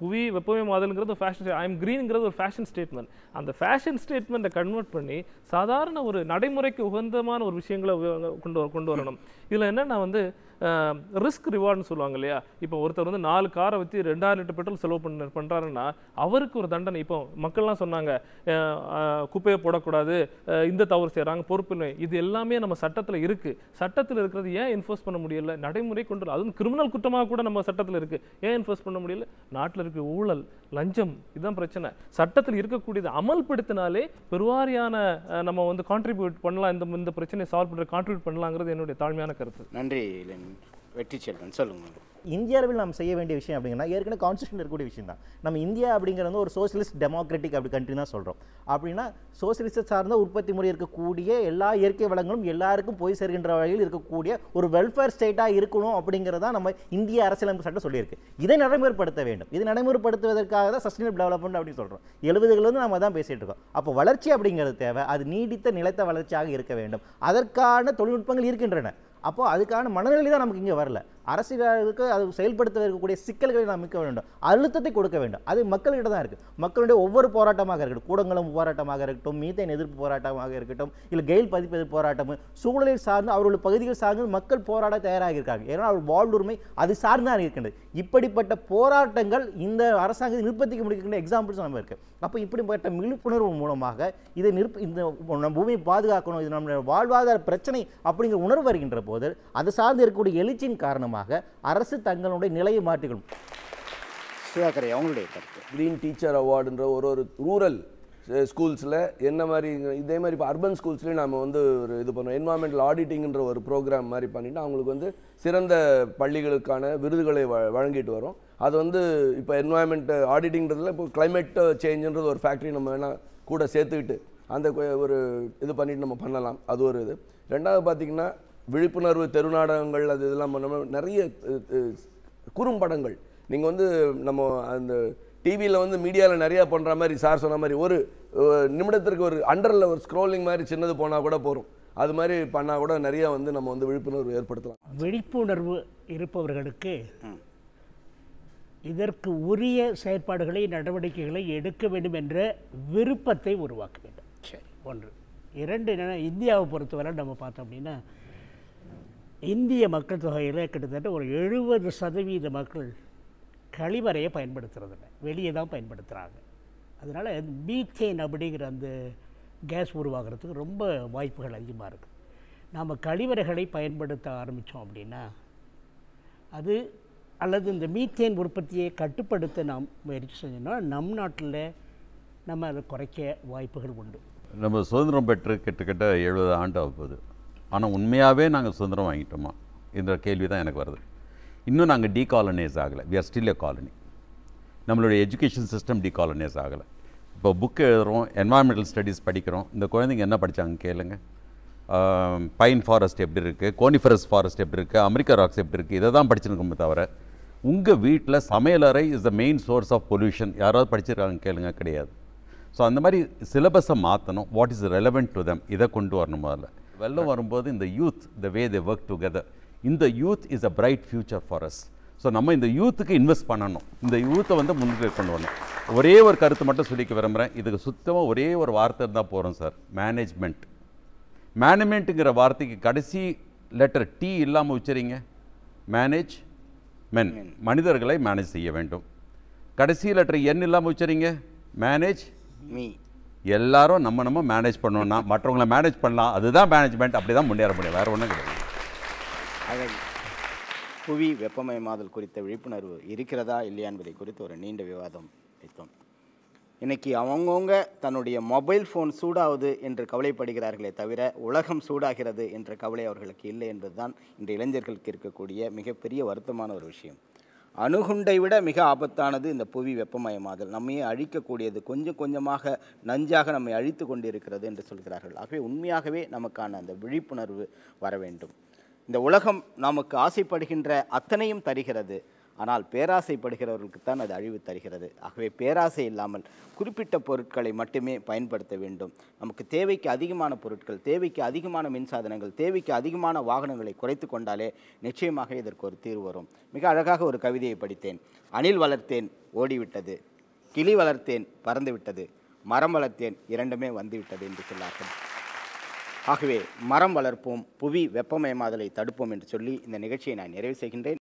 புவி வெப்பமயமாதல்ங்கிறது ஃபேஷன் ஐ எம் க்ரீனுங்கிறது ஒரு ஃபேஷன் ஸ்டேட்மெண்ட் அந்த ஃபேஷன் ஸ்டேட்மெண்ட்டை கன்வெர்ட் பண்ணி சாதாரண ஒரு நடைமுறைக்கு உகந்தமான ஒரு விஷயங்களை கொண்டு கொண்டு வரணும் இதில் என்னென்னா வந்து ரிஸ்க் ரிவார்டுன்னு சொல்லுவாங்க இல்லையா இப்போ ஒருத்தர் வந்து நாலு காரை வச்சு ரெண்டாயிரம் லிட்டர் பெட்ரோல் செலவு பண்ண பண்ணுறாருன்னா அவருக்கு ஒரு தண்டனை இப்போ மக்கள்லாம் சொன்னாங்க குப்பையை போடக்கூடாது இந்த தவறு செய்கிறாங்க பொறுப்பில்லை இது எல்லாமே நம்ம சட்டத்தில் இருக்குது சட்டத்தில் இருக்கிறது ஏன் என்ஃபோர்ஸ் பண்ண முடியல நடைமுறை கொண்டு அதுவும் கிரிமினல் குற்றமாக கூட நம்ம சட்டத்தில் இருக்குது ஏன் என்ஃபோர்ஸ் பண்ண முடியல நாட்டில் இருக்க ஊழல் லஞ்சம் இதுதான் பிரச்சனை சட்டத்தில் இருக்கக்கூடியது அமல்படுத்தினாலே பெருவாரியான நம்ம வந்து கான்ட்ரிபியூட் பண்ணலாம் இந்த இந்த பிரச்சனையை சால்வ் பண்ணுற கான்ட்ரிபியூட் பண்ணலாங்கிறது என்னுடைய தாழ்மையான கருத்து நன்றி வெற்றி செல்வன் சொல்லுங்கள் இந்தியாவில் நாம் செய்ய வேண்டிய விஷயம் அப்படிங்கன்னா ஏற்கனவே கான்ஸ்டியூஷன் இருக்கக்கூடிய விஷயம் தான் நம்ம இந்தியா அப்படிங்கிறது வந்து ஒரு சோசியலிஸ்ட் டெமோக்ராட்டிக் அப்படி கண்ட்ரி தான் சொல்கிறோம் அப்படின்னா சோசியலிஸ்ட் சார்ந்த உற்பத்தி முறை இருக்கக்கூடிய எல்லா இயற்கை வளங்களும் எல்லாருக்கும் போய் சேர்கின்ற வகையில் இருக்கக்கூடிய ஒரு வெல்ஃபேர் ஸ்டேட்டாக இருக்கணும் அப்படிங்கிறதா நம்ம இந்திய அரசியலமைப்பு சட்டம் சொல்லியிருக்கு இதை நடைமுறைப்படுத்த வேண்டும் இதை நடைமுறைப்படுத்துவதற்காக தான் சஸ்டைனபிள் டெவலப்மெண்ட் அப்படின்னு சொல்கிறோம் எழுபதுகளிலிருந்து நம்ம தான் பேசிகிட்டு இருக்கோம் அப்போ வளர்ச்சி அப்படிங்கிறது தேவை அது நீடித்த நிலைத்த வளர்ச்சியாக இருக்க வேண்டும் அதற்கான தொழில்நுட்பங்கள் இருக்கின்றன அப்போது அதுக்கான மனநிலை தான் நமக்கு இங்கே வரல அரசுகளுக்கு அது செயல்படுத்த இருக்கக்கூடிய சிக்கல்களை நாம் மிக்க வேண்டும் அழுத்தத்தை கொடுக்க வேண்டும் அது மக்கள்கிட்ட தான் இருக்குது மக்களுடைய ஒவ்வொரு போராட்டமாக இருக்கட்டும் கூடங்களும் போராட்டமாக இருக்கட்டும் மீத்தேன் எதிர்ப்பு போராட்டமாக இருக்கட்டும் இல்லை கெயில் பதிப்பு எதிர்ப்பு போராட்டம் சூழலில் சார்ந்து அவர்களுடைய பகுதிகள் சார்ந்து மக்கள் போராட தயாராக இருக்காங்க ஏன்னா அவர் வாழ்வுரிமை அது சார்ந்தான் இருக்கின்றது இப்படிப்பட்ட போராட்டங்கள் இந்த அரசாங்கத்தை நிர்பந்திக்க முடிக்கின்ற எக்ஸாம்பிள்ஸ் நம்ம இருக்குது அப்போ இப்படிப்பட்ட விழிப்புணர்வு மூலமாக இதை நிற்ப இந்த நம்ம பூமியை பாதுகாக்கணும் இது நம்ம வாழ்வாதார பிரச்சனை அப்படிங்கிற உணர்வு வருகின்ற போது அது சார்ந்து இருக்கக்கூடிய எழுச்சியின் காரணமாக காரணமாக அரசு தங்களுடைய நிலையை மாற்றிக்கணும் சுதாகரை அவங்களுடைய கருத்து க்ரீன் டீச்சர் அவார்டுன்ற ஒரு ஒரு ரூரல் ஸ்கூல்ஸில் என்ன மாதிரி இதே மாதிரி இப்போ அர்பன் ஸ்கூல்ஸ்லேயும் நம்ம வந்து ஒரு இது பண்ணோம் என்வாயன்மெண்டல் ஆடிட்டிங்கிற ஒரு ப்ரோக்ராம் மாதிரி பண்ணிவிட்டு அவங்களுக்கு வந்து சிறந்த பள்ளிகளுக்கான விருதுகளை வ வழங்கிட்டு வரோம் அது வந்து இப்போ என்வாயன்மெண்ட் ஆடிட்டிங்கிறதுல இப்போ கிளைமேட் சேஞ்சுன்றது ஒரு ஃபேக்ட்ரி நம்ம வேணால் கூட சேர்த்துக்கிட்டு அந்த ஒரு இது பண்ணிட்டு நம்ம பண்ணலாம் அது ஒரு இது ரெண்டாவது பார்த்திங்கன்னா விழிப்புணர்வு தெருநாடகங்கள் அது இதெல்லாம் நம்ம நிறைய குறும்படங்கள் நீங்கள் வந்து நம்ம அந்த டிவியில் வந்து மீடியாவில் நிறையா பண்ணுற மாதிரி சார் சொன்ன மாதிரி ஒரு நிமிடத்திற்கு ஒரு அண்டரில் ஒரு ஸ்க்ரோலிங் மாதிரி சின்னது போனால் கூட போகிறோம் அது மாதிரி பண்ணால் கூட நிறையா வந்து நம்ம வந்து விழிப்புணர்வு ஏற்படுத்தலாம் விழிப்புணர்வு இருப்பவர்களுக்கு இதற்கு உரிய செயற்பாடுகளை நடவடிக்கைகளை எடுக்க வேண்டும் என்ற விருப்பத்தை உருவாக்க வேண்டும் சரி ஒன்று இரண்டு என்னென்னா இந்தியாவை பொறுத்தவரை நம்ம பார்த்தோம் அப்படின்னா இந்திய மக்கள் தொகையில் கிட்டத்தட்ட ஒரு எழுபது சதவீத மக்கள் கழிவறையை இல்லை வெளியே தான் பயன்படுத்துகிறாங்க அதனால் மீத்தேன் அப்படிங்கிற அந்த கேஸ் உருவாகிறதுக்கு ரொம்ப வாய்ப்புகள் அதிகமாக இருக்குது நாம் கழிவறைகளை பயன்படுத்த ஆரம்பித்தோம் அப்படின்னா அது அல்லது இந்த மீத்தேன் உற்பத்தியை கட்டுப்படுத்த நாம் முயற்சி செஞ்சோம்னா நம் நாட்டில் நம்ம அதை குறைக்க வாய்ப்புகள் உண்டு நம்ம சுதந்திரம் பெற்று கிட்டத்தட்ட எழுபது ஆண்டு ஆகுது ஆனால் உண்மையாகவே நாங்கள் சுதந்திரம் வாங்கிட்டோமா என்ற கேள்வி தான் எனக்கு வருது இன்னும் நாங்கள் டீகாலனைஸ் ஆகலை we are still a colony நம்மளுடைய எஜுகேஷன் சிஸ்டம் டீகாலனைஸ் ஆகலை இப்போ புக் எழுதுகிறோம் என்வாயன்மெண்டல் ஸ்டடீஸ் படிக்கிறோம் இந்த குழந்தைங்க என்ன படித்தாங்க கேளுங்க பைன் ஃபாரஸ்ட் எப்படி இருக்குது கோனிஃபரஸ் ஃபாரஸ்ட் எப்படி இருக்குது அமெரிக்கா ராக்ஸ் எப்படி இருக்குது இதை தான் படிச்சிருக்கோமே தவிர உங்கள் வீட்டில் சமையலறை is the main source of pollution யாராவது படிச்சிருக்காங்க கேளுங்க கிடையாது ஸோ அந்த மாதிரி சிலபஸை மாற்றணும் what is relevant to them இதை கொண்டு வரணும் முதல்ல வெள்ளம் வரும்போது இந்த youth the way they work together இந்த youth is a bright future for us so நம்ம இந்த யூத்துக்கு இன்வெஸ்ட் பண்ணணும் இந்த யூத்தை வந்து முன்னிலை கொண்டு வரணும் ஒரே ஒரு கருத்து மட்டும் சொல்லிக்க விரும்புகிறேன் இதுக்கு சுத்தமாக ஒரே ஒரு வார்த்தை இருந்தால் போகிறோம் சார் மேனேஜ்மெண்ட் மேனேஜ்மெண்ட்டுங்கிற வார்த்தைக்கு கடைசி லெட்டர் டி இல்லாமல் வச்சுறீங்க மேனேஜ் மென் மனிதர்களை மேனேஜ் செய்ய வேண்டும் கடைசி லெட்டர் என் இல்லாமல் வச்சுறீங்க மேனேஜ் மீ எல்லாரும் நம்ம நம்ம மேனேஜ் பண்ணோம்னா மற்றவங்கள மேனேஜ் பண்ணலாம் அதுதான் மேனேஜ்மெண்ட் அப்படி தான் முன்னேற முடியும் வேறு ஒன்றும் கிடையாது புவி வெப்பமயமாதல் குறித்த விழிப்புணர்வு இருக்கிறதா இல்லையா என்பதை குறித்து ஒரு நீண்ட விவாதம் வைத்தோம் இன்றைக்கி அவங்கவுங்க தன்னுடைய மொபைல் ஃபோன் சூடாவது என்று கவலைப்படுகிறார்களே தவிர உலகம் சூடாகிறது என்ற கவலை அவர்களுக்கு இல்லை என்பதுதான் இந்த இளைஞர்களுக்கு இருக்கக்கூடிய மிகப்பெரிய வருத்தமான ஒரு விஷயம் அணுகுண்டை விட மிக ஆபத்தானது இந்த புவி வெப்பமயமாதல் நம்மையே அழிக்கக்கூடியது கொஞ்சம் கொஞ்சமாக நஞ்சாக நம்மை அழித்து கொண்டிருக்கிறது என்று சொல்கிறார்கள் ஆகவே உண்மையாகவே நமக்கான அந்த விழிப்புணர்வு வர வேண்டும் இந்த உலகம் நமக்கு ஆசைப்படுகின்ற அத்தனையும் தருகிறது ஆனால் பேராசைப்படுகிறவர்களுக்குத்தான் அது அழிவு தருகிறது ஆகவே பேராசை இல்லாமல் குறிப்பிட்ட பொருட்களை மட்டுமே பயன்படுத்த வேண்டும் நமக்கு தேவைக்கு அதிகமான பொருட்கள் தேவைக்கு அதிகமான மின்சாதனங்கள் தேவைக்கு அதிகமான வாகனங்களை குறைத்து கொண்டாலே நிச்சயமாக இதற்கு ஒரு தீர்வு வரும் மிக அழகாக ஒரு கவிதையை படித்தேன் அணில் வளர்த்தேன் ஓடிவிட்டது கிளி வளர்த்தேன் பறந்துவிட்டது மரம் வளர்த்தேன் இரண்டுமே வந்துவிட்டது என்று சொல்லார்கள் ஆகவே மரம் வளர்ப்போம் புவி வெப்பமயமாதலை தடுப்போம் என்று சொல்லி இந்த நிகழ்ச்சியை நான் நிறைவு செய்கின்றேன்